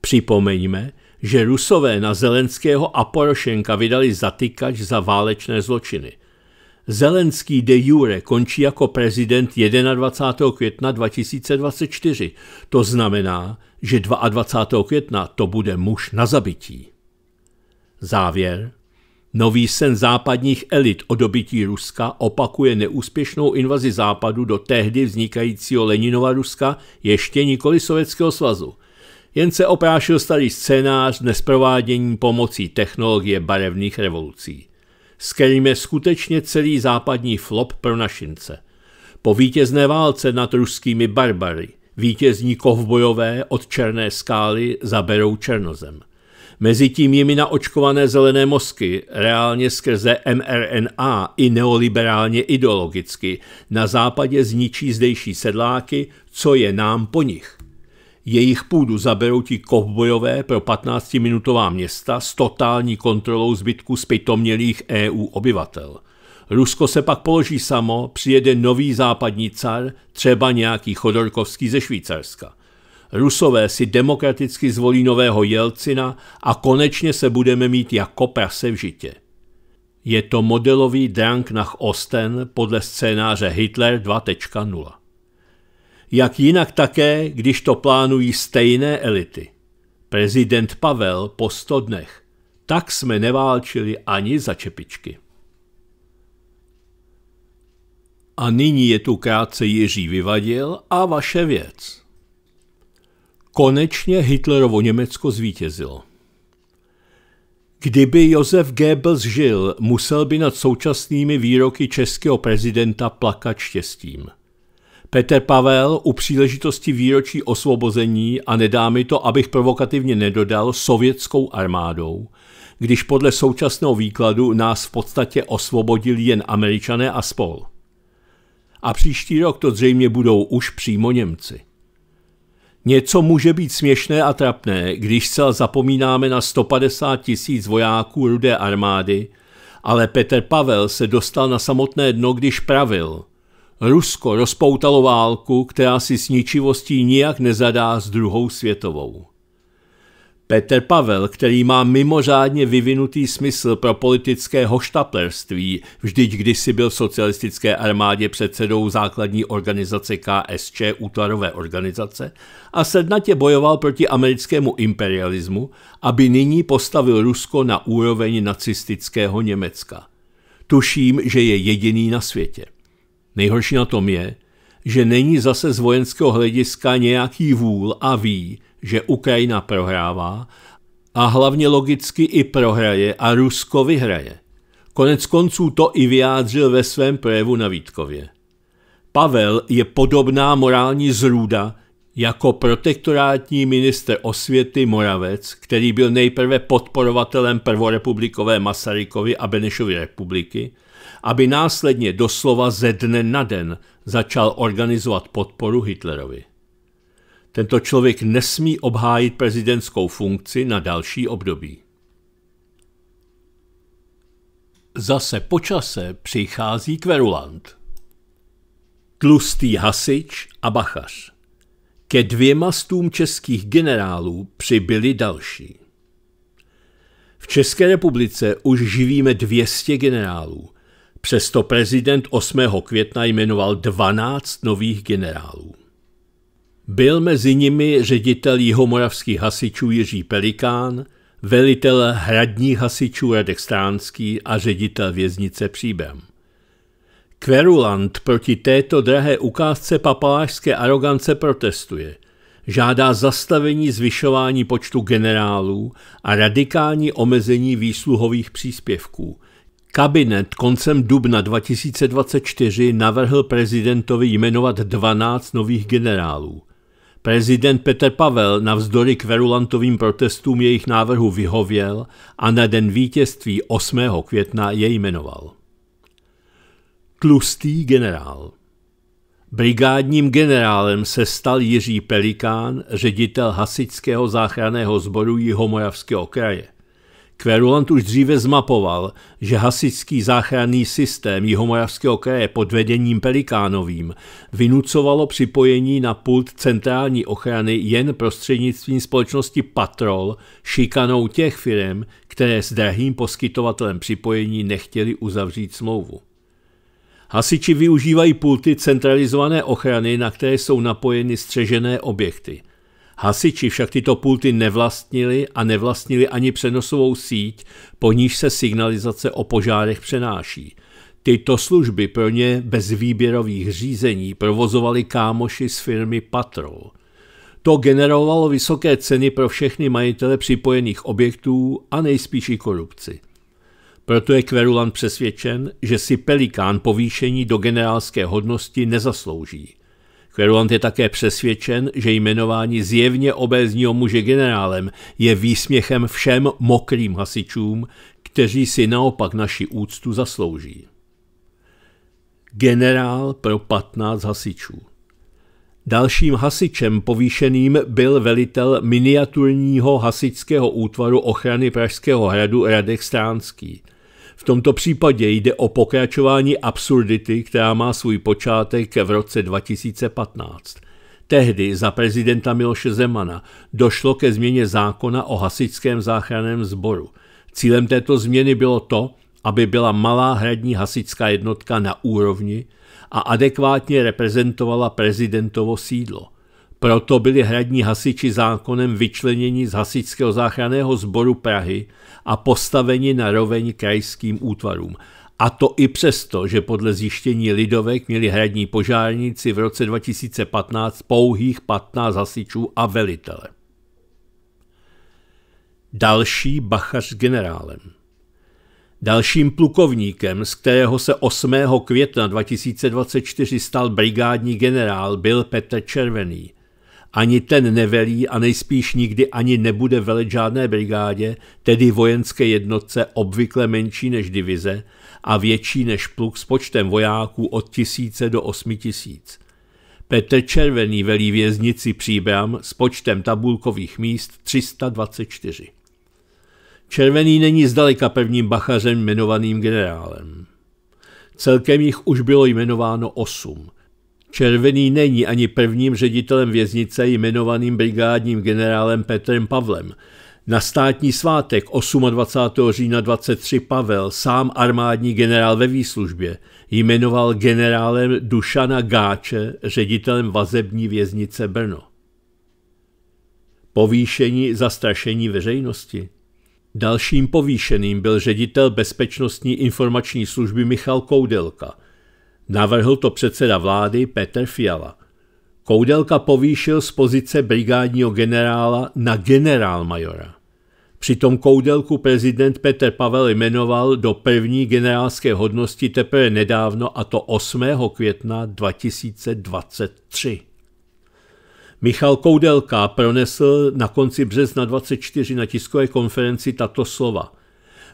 Připomeňme, že Rusové na Zelenského a Porošenka vydali zatykač za válečné zločiny. Zelenský de jure končí jako prezident 21. května 2024. To znamená, že 22. května to bude muž na zabití. Závěr Nový sen západních elit o dobytí Ruska opakuje neúspěšnou invazi západu do tehdy vznikajícího Leninova Ruska, ještě nikoli Sovětského svazu. Jen se oprášil starý scénář provádění pomocí technologie barevných revolucí. je skutečně celý západní flop pro našince. Po vítězné válce nad ruskými barbary vítězní kovbojové od Černé skály zaberou Černozem. Mezitím jimi na očkované zelené mozky, reálně skrze mRNA i neoliberálně ideologicky, na západě zničí zdejší sedláky, co je nám po nich. Jejich půdu zaberou ti kovbojové pro 15-minutová města s totální kontrolou zbytku zpytomělých EU obyvatel. Rusko se pak položí samo, přijede nový západní car, třeba nějaký Chodorkovský ze Švýcarska – Rusové si demokraticky zvolí nového Jelcina a konečně se budeme mít jako prase v žitě. Je to modelový drank nach Osten podle scénáře Hitler 2.0. Jak jinak také, když to plánují stejné elity. Prezident Pavel po 100 dnech. Tak jsme neválčili ani za čepičky. A nyní je tu krátce Jiří Vyvadil a vaše věc. Konečně Hitlerovo Německo zvítězilo. Kdyby Josef Goebbels žil, musel by nad současnými výroky českého prezidenta plakat štěstím. Petr Pavel u příležitosti výročí osvobození, a nedá mi to, abych provokativně nedodal, sovětskou armádou, když podle současného výkladu nás v podstatě osvobodili jen američané a spol. A příští rok to zřejmě budou už přímo Němci. Něco může být směšné a trapné, když cel zapomínáme na 150 tisíc vojáků rudé armády, ale Petr Pavel se dostal na samotné dno, když pravil. Rusko rozpoutalo válku, která si s ničivostí nijak nezadá s druhou světovou. Petr Pavel, který má mimořádně vyvinutý smysl pro politické hoštaplerství, vždyť kdysi byl v socialistické armádě předsedou základní organizace KSČ útvarové organizace a sednatě bojoval proti americkému imperialismu, aby nyní postavil Rusko na úroveň nacistického Německa. Tuším, že je jediný na světě. Nejhorší na tom je, že není zase z vojenského hlediska nějaký vůl a ví, že Ukrajina prohrává a hlavně logicky i prohraje a Rusko vyhraje. Konec konců to i vyjádřil ve svém projevu na Vítkově. Pavel je podobná morální zrůda jako protektorátní minister osvěty Moravec, který byl nejprve podporovatelem prvorepublikové Masarykovy a Benešovy republiky, aby následně doslova ze dne na den začal organizovat podporu Hitlerovi. Tento člověk nesmí obhájit prezidentskou funkci na další období. Zase počase přichází kverulant. Tlustý hasič a bachař. Ke dvěma stům českých generálů přibyli další. V České republice už živíme 200 generálů. Přesto prezident 8. května jmenoval 12 nových generálů. Byl mezi nimi ředitel jihomoravských hasičů Jiří Pelikán, velitel hradních hasičů Radek Stránský a ředitel věznice Příbem. Kverulant proti této drahé ukázce papalářské arogance protestuje. Žádá zastavení zvyšování počtu generálů a radikální omezení výsluhových příspěvků. Kabinet koncem dubna 2024 navrhl prezidentovi jmenovat 12 nových generálů – Prezident Petr Pavel navzdory kverulantovým protestům jejich návrhu vyhověl a na den vítězství 8. května jej jmenoval. Tlustý generál Brigádním generálem se stal Jiří Pelikán, ředitel hasičského záchranného sboru Jihomoravského kraje. Kverulant už dříve zmapoval, že hasičský záchranný systém Jihomoravského kraje pod vedením Pelikánovým vynucovalo připojení na pult centrální ochrany jen prostřednictvím společnosti Patrol šikanou těch firm, které s drahým poskytovatelem připojení nechtěli uzavřít smlouvu. Hasiči využívají pulty centralizované ochrany, na které jsou napojeny střežené objekty – Hasiči však tyto pulty nevlastnili a nevlastnili ani přenosovou síť, po níž se signalizace o požárech přenáší. Tyto služby pro ně bez výběrových řízení provozovali kámoši z firmy Patrol. To generovalo vysoké ceny pro všechny majitele připojených objektů a nejspíš i korupci. Proto je Kverulan přesvědčen, že si Pelikán povýšení do generálské hodnosti nezaslouží – Querland je také přesvědčen, že jmenování zjevně obézního muže generálem je výsměchem všem mokrým hasičům, kteří si naopak naši úctu zaslouží. Generál pro 15 hasičů. Dalším hasičem povýšeným byl velitel miniaturního hasičského útvaru ochrany Pražského hradu Radek Stránský – v tomto případě jde o pokračování absurdity, která má svůj počátek v roce 2015. Tehdy za prezidenta Miloše Zemana došlo ke změně zákona o hasičském záchranném sboru. Cílem této změny bylo to, aby byla malá hradní hasičská jednotka na úrovni a adekvátně reprezentovala prezidentovo sídlo. Proto byli hradní hasiči zákonem vyčleněni z hasičského záchranného sboru Prahy a postaveni na roveň krajským útvarům. A to i přesto, že podle zjištění Lidovek měli hradní požárníci v roce 2015 pouhých 15 hasičů a velitele. Další bachař s generálem. Dalším plukovníkem, z kterého se 8. května 2024 stal brigádní generál, byl Petr Červený, ani ten nevelí a nejspíš nikdy ani nebude velet žádné brigádě, tedy vojenské jednotce obvykle menší než divize a větší než pluk s počtem vojáků od tisíce do osmi tisíc. Petr Červený velí věznici Příbram s počtem tabulkových míst 324. Červený není zdaleka prvním bachařem jmenovaným generálem. Celkem jich už bylo jmenováno osm. Červený není ani prvním ředitelem věznice jmenovaným brigádním generálem Petrem Pavlem. Na státní svátek 28. října 23 Pavel, sám armádní generál ve výslužbě, jmenoval generálem Dušana Gáče ředitelem vazební věznice Brno. Povýšení zastrašení veřejnosti Dalším povýšeným byl ředitel Bezpečnostní informační služby Michal Koudelka – Navrhl to předseda vlády Petr Fiala. Koudelka povýšil z pozice brigádního generála na generálmajora. Přitom koudelku prezident Petr Pavel jmenoval do první generálské hodnosti teprve nedávno, a to 8. května 2023. Michal Koudelka pronesl na konci března 24 na tiskové konferenci tato slova.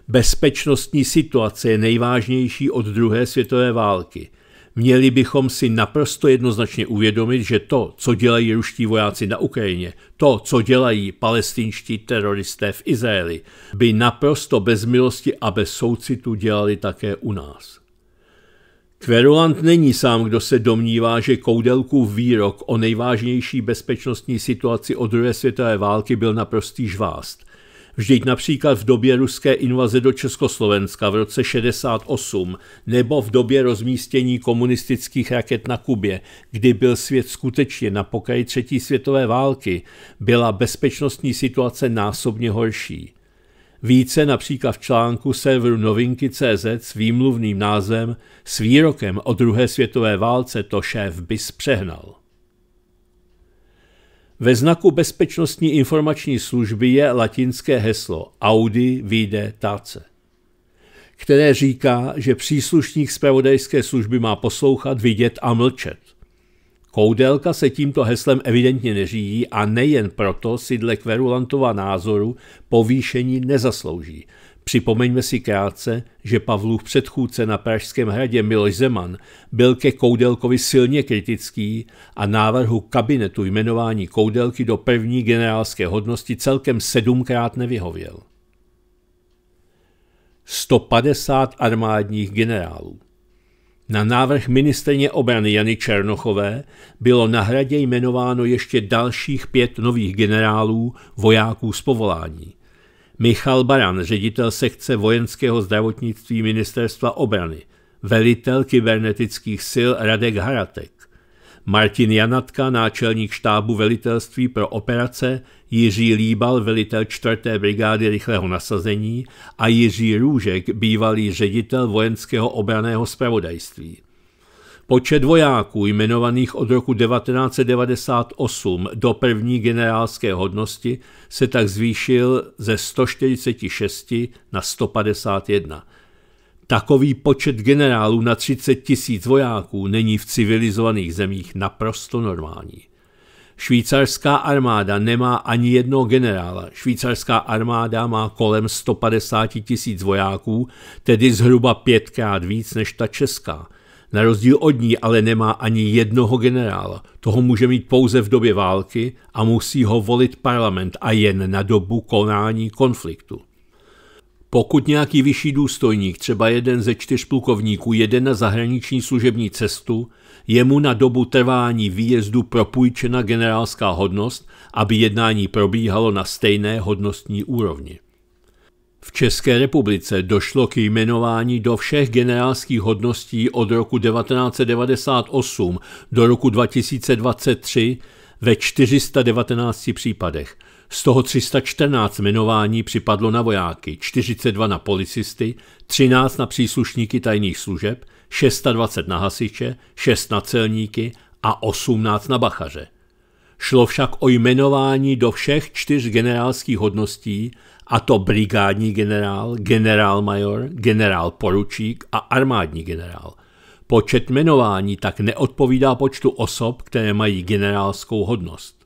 Bezpečnostní situace je nejvážnější od druhé světové války – Měli bychom si naprosto jednoznačně uvědomit, že to, co dělají ruští vojáci na Ukrajině, to, co dělají palestinští teroristé v Izraeli, by naprosto bez milosti a bez soucitu dělali také u nás. Kverulant není sám, kdo se domnívá, že Koudelkův výrok o nejvážnější bezpečnostní situaci od druhé světové války byl naprostý žvást Vždyť například v době ruské invaze do Československa v roce 68 nebo v době rozmístění komunistických raket na Kubě, kdy byl svět skutečně na pokraji třetí světové války, byla bezpečnostní situace násobně horší. Více například v článku serveru novinky.cz s výmluvným názvem s výrokem o druhé světové válce to šéf bys přehnal. Ve znaku Bezpečnostní informační služby je latinské heslo Audi vide tace, které říká, že příslušník zpravodajské služby má poslouchat, vidět a mlčet. Koudelka se tímto heslem evidentně neřídí a nejen proto si dle Kverulantova názoru povýšení nezaslouží – Připomeňme si krátce, že Pavlův předchůdce na Pražském hradě Miloš Zeman byl ke Koudelkovi silně kritický a návrhu kabinetu jmenování Koudelky do první generálské hodnosti celkem sedmkrát nevyhověl. 150 armádních generálů. Na návrh ministerně obrany Jany Černochové bylo na hradě jmenováno ještě dalších pět nových generálů, vojáků z povolání – Michal Baran, ředitel sekce vojenského zdravotnictví ministerstva obrany, velitel kybernetických sil Radek Haratek, Martin Janatka, náčelník štábu velitelství pro operace, Jiří Líbal, velitel 4. brigády rychlého nasazení a Jiří Růžek, bývalý ředitel vojenského obraného spravodajství. Počet vojáků jmenovaných od roku 1998 do první generálské hodnosti se tak zvýšil ze 146 na 151. Takový počet generálů na 30 tisíc vojáků není v civilizovaných zemích naprosto normální. Švýcarská armáda nemá ani jednoho generála. Švýcarská armáda má kolem 150 tisíc vojáků, tedy zhruba pětkrát víc než ta česká – na rozdíl od ní ale nemá ani jednoho generála. Toho může mít pouze v době války a musí ho volit parlament a jen na dobu konání konfliktu. Pokud nějaký vyšší důstojník, třeba jeden ze čtyř plukovníků, jede na zahraniční služební cestu, je mu na dobu trvání výjezdu propůjčena generálská hodnost, aby jednání probíhalo na stejné hodnostní úrovni. V České republice došlo k jmenování do všech generálských hodností od roku 1998 do roku 2023 ve 419 případech. Z toho 314 jmenování připadlo na vojáky, 42 na policisty, 13 na příslušníky tajných služeb, 620 na hasiče, 6 na celníky a 18 na bachaře. Šlo však o jmenování do všech čtyř generálských hodností, a to brigádní generál, generálmajor, generál poručík a armádní generál. Počet jmenování tak neodpovídá počtu osob, které mají generálskou hodnost.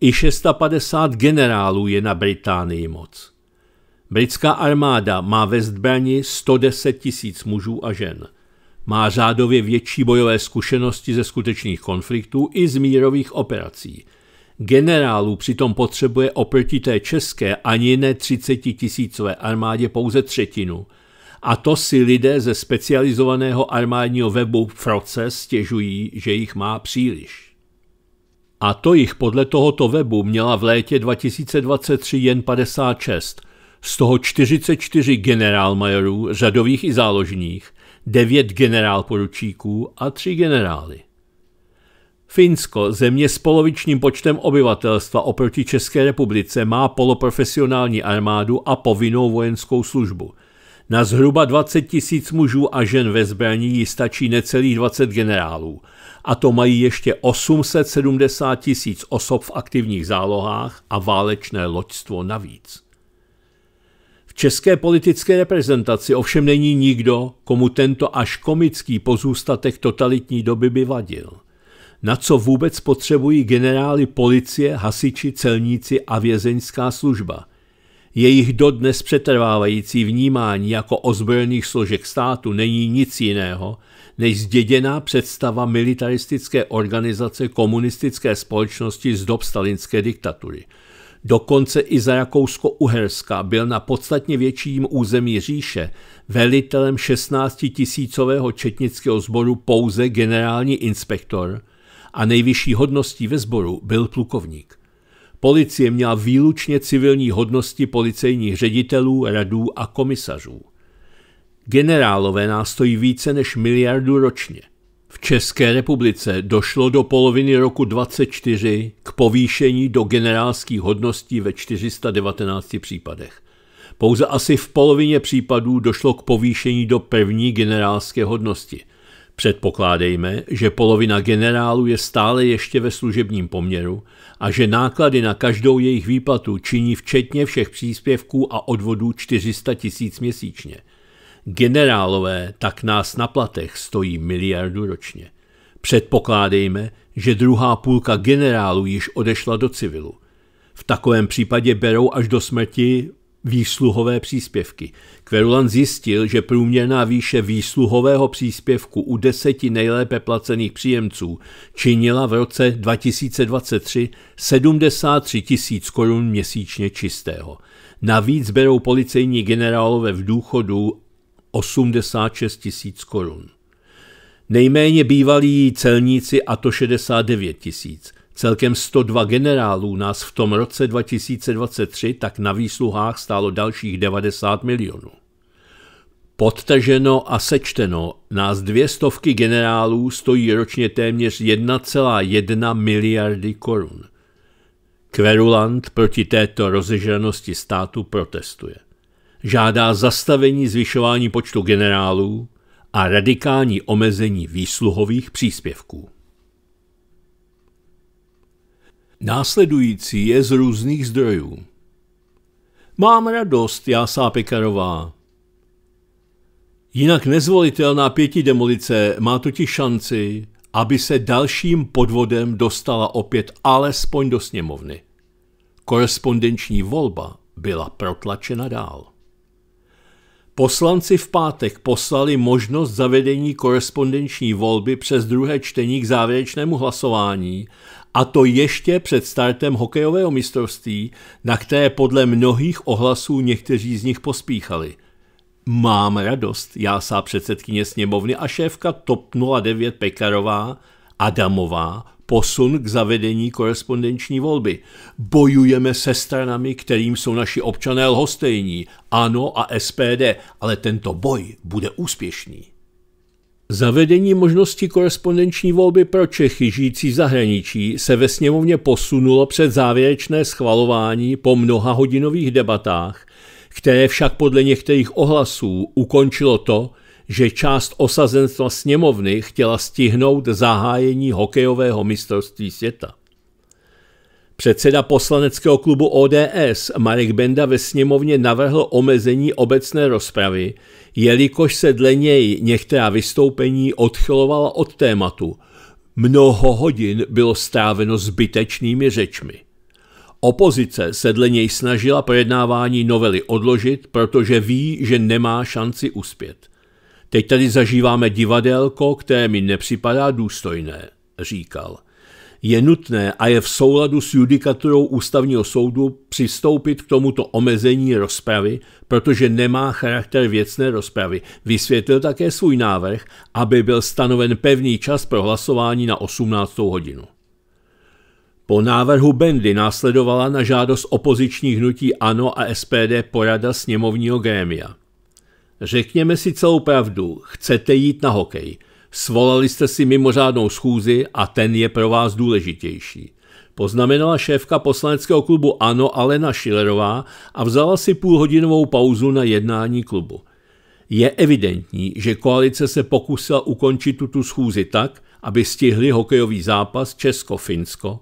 I 650 generálů je na Británii moc. Britská armáda má ve zbraní 110 tisíc mužů a žen – má řádově větší bojové zkušenosti ze skutečných konfliktů i z mírových operací. Generálů přitom potřebuje oproti té české ani ne 30 tisícové armádě pouze třetinu. A to si lidé ze specializovaného armádního webu Froce stěžují, že jich má příliš. A to jich podle tohoto webu měla v létě 2023 jen 56 z toho 44 generálmajorů, řadových i záložních, 9 generálporučíků a 3 generály. Finsko, země s polovičním počtem obyvatelstva oproti České republice, má poloprofesionální armádu a povinnou vojenskou službu. Na zhruba 20 tisíc mužů a žen ve zbraní ji stačí necelých 20 generálů. A to mají ještě 870 tisíc osob v aktivních zálohách a válečné loďstvo navíc české politické reprezentaci ovšem není nikdo, komu tento až komický pozůstatek totalitní doby by vadil. Na co vůbec potřebují generály policie, hasiči, celníci a vězeňská služba? Jejich dodnes přetrvávající vnímání jako ozbrojených složek státu není nic jiného, než zděděná představa militaristické organizace komunistické společnosti z dob stalinské diktatury – Dokonce i za Jakousko-Uherska byl na podstatně větším území říše velitelem 16-tisícového četnického sboru pouze generální inspektor a nejvyšší hodností ve sboru byl plukovník. Policie měla výlučně civilní hodnosti policejních ředitelů, radů a komisařů. Generálové nás stojí více než miliardu ročně – v České republice došlo do poloviny roku 24 k povýšení do generálských hodností ve 419 případech. Pouze asi v polovině případů došlo k povýšení do první generálské hodnosti. Předpokládejme, že polovina generálů je stále ještě ve služebním poměru a že náklady na každou jejich výplatu činí včetně všech příspěvků a odvodů 400 tisíc měsíčně – generálové tak nás na platech stojí miliardu ročně. Předpokládejme, že druhá půlka generálů již odešla do civilu. V takovém případě berou až do smrti výsluhové příspěvky. Kverulan zjistil, že průměrná výše výsluhového příspěvku u deseti nejlépe placených příjemců činila v roce 2023 73 tisíc korun měsíčně čistého. Navíc berou policejní generálové v důchodu 86 tisíc korun. Nejméně bývalí celníci a to 69 tisíc. Celkem 102 generálů nás v tom roce 2023 tak na výsluhách stálo dalších 90 milionů. Podtaženo a sečteno nás dvě stovky generálů stojí ročně téměř 1,1 miliardy korun. Kverulant proti této rozežranosti státu protestuje žádá zastavení zvyšování počtu generálů a radikální omezení výsluhových příspěvků. Následující je z různých zdrojů. Mám radost, jásá Pekarová. Jinak nezvolitelná pěti demolice má totiž šanci, aby se dalším podvodem dostala opět alespoň do sněmovny. Korespondenční volba byla protlačena dál. Poslanci v pátek poslali možnost zavedení korespondenční volby přes druhé čtení k závěrečnému hlasování, a to ještě před startem hokejového mistrovství, na které podle mnohých ohlasů někteří z nich pospíchali. Mám radost, jásá předsedkyně sněmovny a šéfka TOP 09 Pekarová Adamová posun k zavedení korespondenční volby. Bojujeme se stranami, kterým jsou naši občané lhostejní, ANO a SPD, ale tento boj bude úspěšný. Zavedení možnosti korespondenční volby pro Čechy žijící v zahraničí se ve sněmovně posunulo před závěrečné schvalování po mnoha hodinových debatách, které však podle některých ohlasů ukončilo to, že část osazenstva sněmovny chtěla stihnout zahájení hokejového mistrovství světa. Předseda poslaneckého klubu ODS Marek Benda ve sněmovně navrhl omezení obecné rozpravy, jelikož se dle něj některá vystoupení odchylovala od tématu. Mnoho hodin bylo stráveno zbytečnými řečmi. Opozice se dle něj snažila projednávání novely odložit, protože ví, že nemá šanci uspět. Teď tady zažíváme divadelko, které mi nepřipadá důstojné, říkal. Je nutné a je v souladu s judikaturou ústavního soudu přistoupit k tomuto omezení rozpravy, protože nemá charakter věcné rozpravy. Vysvětlil také svůj návrh, aby byl stanoven pevný čas pro hlasování na 18. hodinu. Po návrhu Bendy následovala na žádost opozičních hnutí ANO a SPD porada sněmovního grémia. Řekněme si celou pravdu, chcete jít na hokej. Svolali jste si mimořádnou schůzi a ten je pro vás důležitější. Poznamenala šéfka poslaneckého klubu ANO Alena Šilerová a vzala si půlhodinovou pauzu na jednání klubu. Je evidentní, že koalice se pokusila ukončit tuto schůzi tak, aby stihli hokejový zápas Česko-Finsko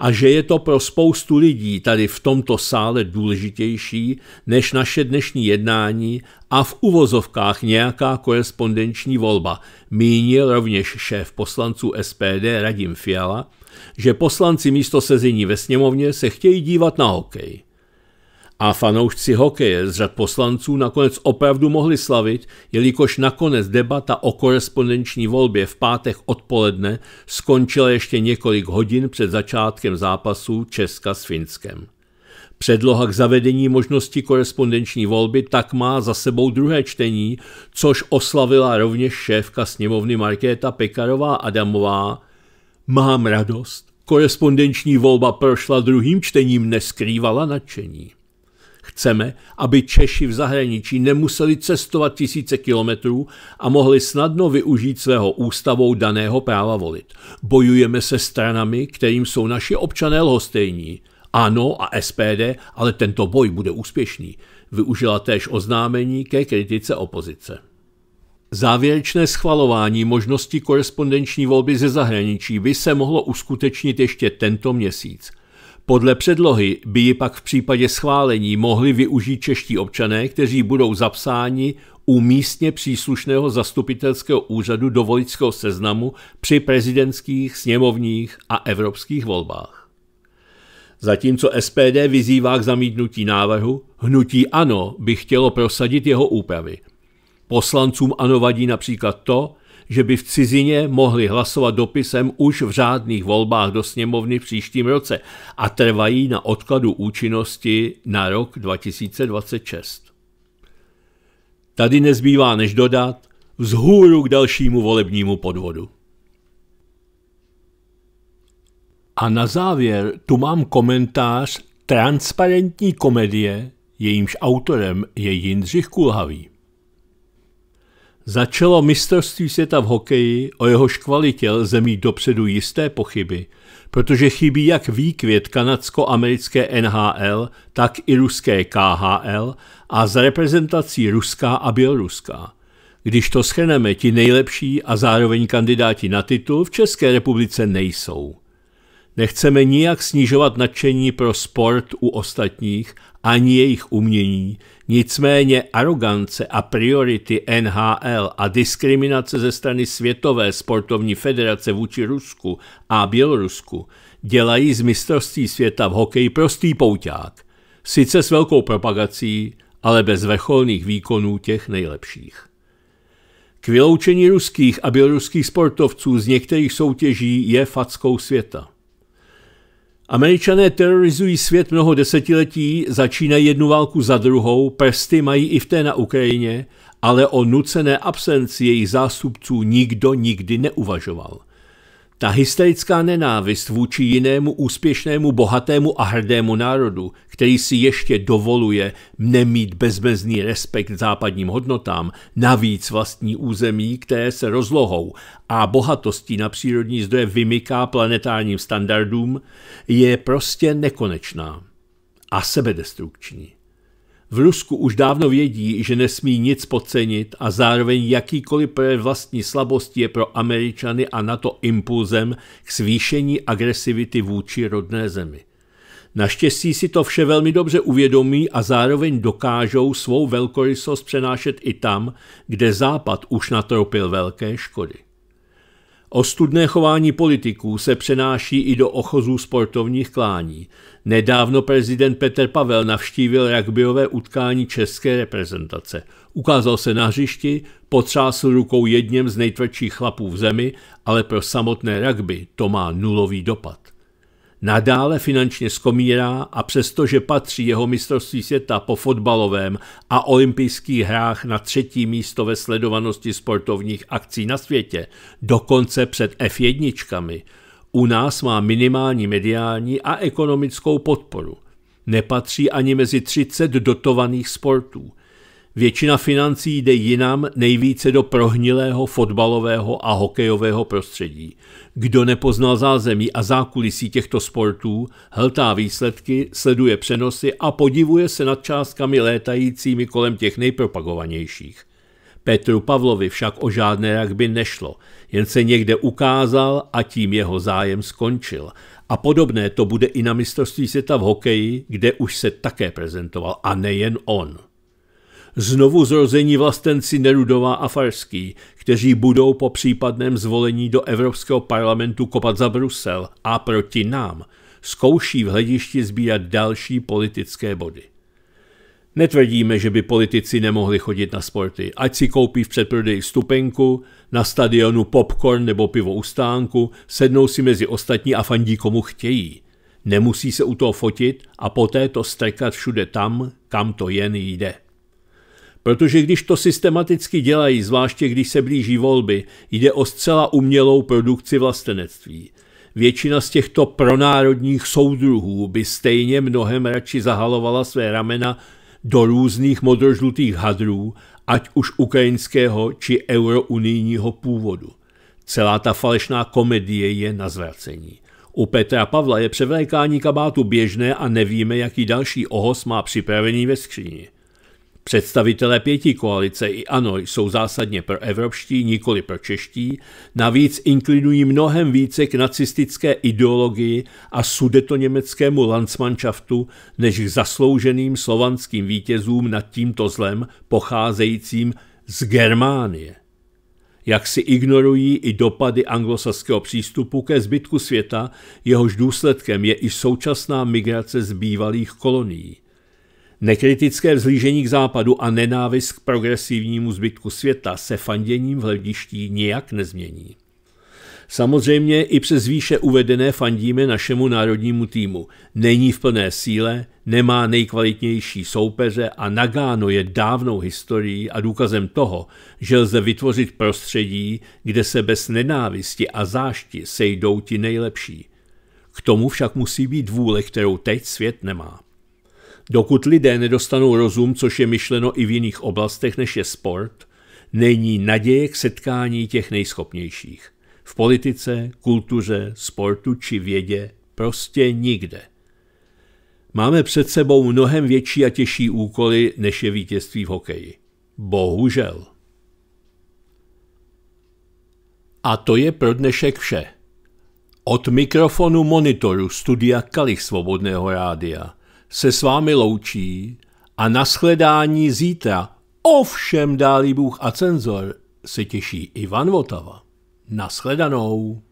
a že je to pro spoustu lidí tady v tomto sále důležitější než naše dnešní jednání a v uvozovkách nějaká korespondenční volba, mínil rovněž šéf poslanců SPD Radim Fiala, že poslanci místo sezení ve sněmovně se chtějí dívat na hokej. A fanoušci hokeje z řad poslanců nakonec opravdu mohli slavit, jelikož nakonec debata o korespondenční volbě v pátek odpoledne skončila ještě několik hodin před začátkem zápasu Česka s Finskem. Předloha k zavedení možnosti korespondenční volby tak má za sebou druhé čtení, což oslavila rovněž šéfka sněmovny Markéta Pekarová Adamová. Mám radost, korespondenční volba prošla druhým čtením, neskrývala nadšení. Chceme, aby Češi v zahraničí nemuseli cestovat tisíce kilometrů a mohli snadno využít svého ústavou daného práva volit. Bojujeme se stranami, kterým jsou naši občané lhostejní. Ano a SPD, ale tento boj bude úspěšný. Využila též oznámení ke kritice opozice. Závěrečné schvalování možnosti korespondenční volby ze zahraničí by se mohlo uskutečnit ještě tento měsíc – podle předlohy by ji pak v případě schválení mohli využít čeští občané, kteří budou zapsáni u místně příslušného zastupitelského úřadu do voličského seznamu při prezidentských, sněmovních a evropských volbách. Zatímco SPD vyzývá k zamítnutí návrhu, hnutí ANO by chtělo prosadit jeho úpravy. Poslancům ANO vadí například to, že by v cizině mohli hlasovat dopisem už v řádných volbách do sněmovny v příštím roce a trvají na odkladu účinnosti na rok 2026. Tady nezbývá než dodat vzhůru k dalšímu volebnímu podvodu. A na závěr tu mám komentář transparentní komedie, jejímž autorem je Jindřich Kulhavý. Začalo mistrovství světa v hokeji, o jehož kvalitě lze mít dopředu jisté pochyby, protože chybí jak výkvět kanadsko-americké NHL, tak i ruské KHL a z reprezentací ruská a běloruská. Když to schrneme, ti nejlepší a zároveň kandidáti na titul v České republice nejsou. Nechceme nijak snižovat nadšení pro sport u ostatních ani jejich umění, nicméně arogance a priority NHL a diskriminace ze strany Světové sportovní federace vůči Rusku a Bělorusku dělají z mistrovství světa v hokeji prostý pouťák, sice s velkou propagací, ale bez vrcholných výkonů těch nejlepších. K vyloučení ruských a běloruských sportovců z některých soutěží je fackou světa. Američané terorizují svět mnoho desetiletí, začínají jednu válku za druhou, prsty mají i v té na Ukrajině, ale o nucené absenci jejich zástupců nikdo nikdy neuvažoval. Ta hysterická nenávist vůči jinému úspěšnému, bohatému a hrdému národu, který si ještě dovoluje nemít bezmezný respekt západním hodnotám, navíc vlastní území, které se rozlohou a bohatostí na přírodní zdroje vymyká planetárním standardům, je prostě nekonečná a sebedestrukční. V Rusku už dávno vědí, že nesmí nic podcenit a zároveň jakýkoliv projev vlastní slabosti je pro Američany a NATO impulzem k zvýšení agresivity vůči rodné zemi. Naštěstí si to vše velmi dobře uvědomí a zároveň dokážou svou velkorysost přenášet i tam, kde Západ už natropil velké škody. Ostudné chování politiků se přenáší i do ochozů sportovních klání. Nedávno prezident Petr Pavel navštívil rugbyové utkání české reprezentace. Ukázal se na hřišti, potřásl rukou jedním z nejtvrdších chlapů v zemi, ale pro samotné rugby to má nulový dopad nadále finančně skomírá a přestože patří jeho mistrovství světa po fotbalovém a olympijských hrách na třetí místo ve sledovanosti sportovních akcí na světě, dokonce před F1, u nás má minimální mediální a ekonomickou podporu. Nepatří ani mezi 30 dotovaných sportů většina financí jde jinam, nejvíce do prohnilého fotbalového a hokejového prostředí. Kdo nepoznal zázemí a zákulisí těchto sportů, hltá výsledky, sleduje přenosy a podivuje se nad částkami létajícími kolem těch nejpropagovanějších. Petru Pavlovi však o žádné rugby nešlo, jen se někde ukázal a tím jeho zájem skončil. A podobné to bude i na mistrovství světa v hokeji, kde už se také prezentoval a nejen on znovu zrození vlastenci Nerudová a Farský, kteří budou po případném zvolení do Evropského parlamentu kopat za Brusel a proti nám, zkouší v hledišti sbírat další politické body. Netvrdíme, že by politici nemohli chodit na sporty, ať si koupí v předprodeji stupenku, na stadionu popcorn nebo pivo u stánku, sednou si mezi ostatní a fandí komu chtějí. Nemusí se u toho fotit a poté to strkat všude tam, kam to jen jde. Protože když to systematicky dělají, zvláště když se blíží volby, jde o zcela umělou produkci vlastenectví. Většina z těchto pronárodních soudruhů by stejně mnohem radši zahalovala své ramena do různých modrožlutých hadrů, ať už ukrajinského či eurounijního původu. Celá ta falešná komedie je na zvracení. U Petra Pavla je převlékání kabátu běžné a nevíme, jaký další ohos má připravený ve skříni. Představitelé pěti koalice i ANO jsou zásadně pro evropští, nikoli pro čeští, navíc inklinují mnohem více k nacistické ideologii a německému landsmanšaftu než k zaslouženým slovanským vítězům nad tímto zlem pocházejícím z Germánie. Jak si ignorují i dopady anglosaského přístupu ke zbytku světa, jehož důsledkem je i současná migrace z bývalých kolonií – Nekritické vzlížení k západu a nenávist k progresivnímu zbytku světa se fanděním v hledišti nijak nezmění. Samozřejmě i přes výše uvedené fandíme našemu národnímu týmu. Není v plné síle, nemá nejkvalitnější soupeře a Nagano je dávnou historií a důkazem toho, že lze vytvořit prostředí, kde se bez nenávisti a zášti sejdou ti nejlepší. K tomu však musí být vůle, kterou teď svět nemá. Dokud lidé nedostanou rozum, což je myšleno i v jiných oblastech než je sport, není naděje k setkání těch nejschopnějších. V politice, kultuře, sportu či vědě prostě nikde. Máme před sebou mnohem větší a těžší úkoly, než je vítězství v hokeji. Bohužel. A to je pro dnešek vše. Od mikrofonu monitoru studia Kalich Svobodného rádia – se s vámi loučí a nashledání zítra. Ovšem dálí Bůh a cenzor se těší Ivan Votava. Nashledanou.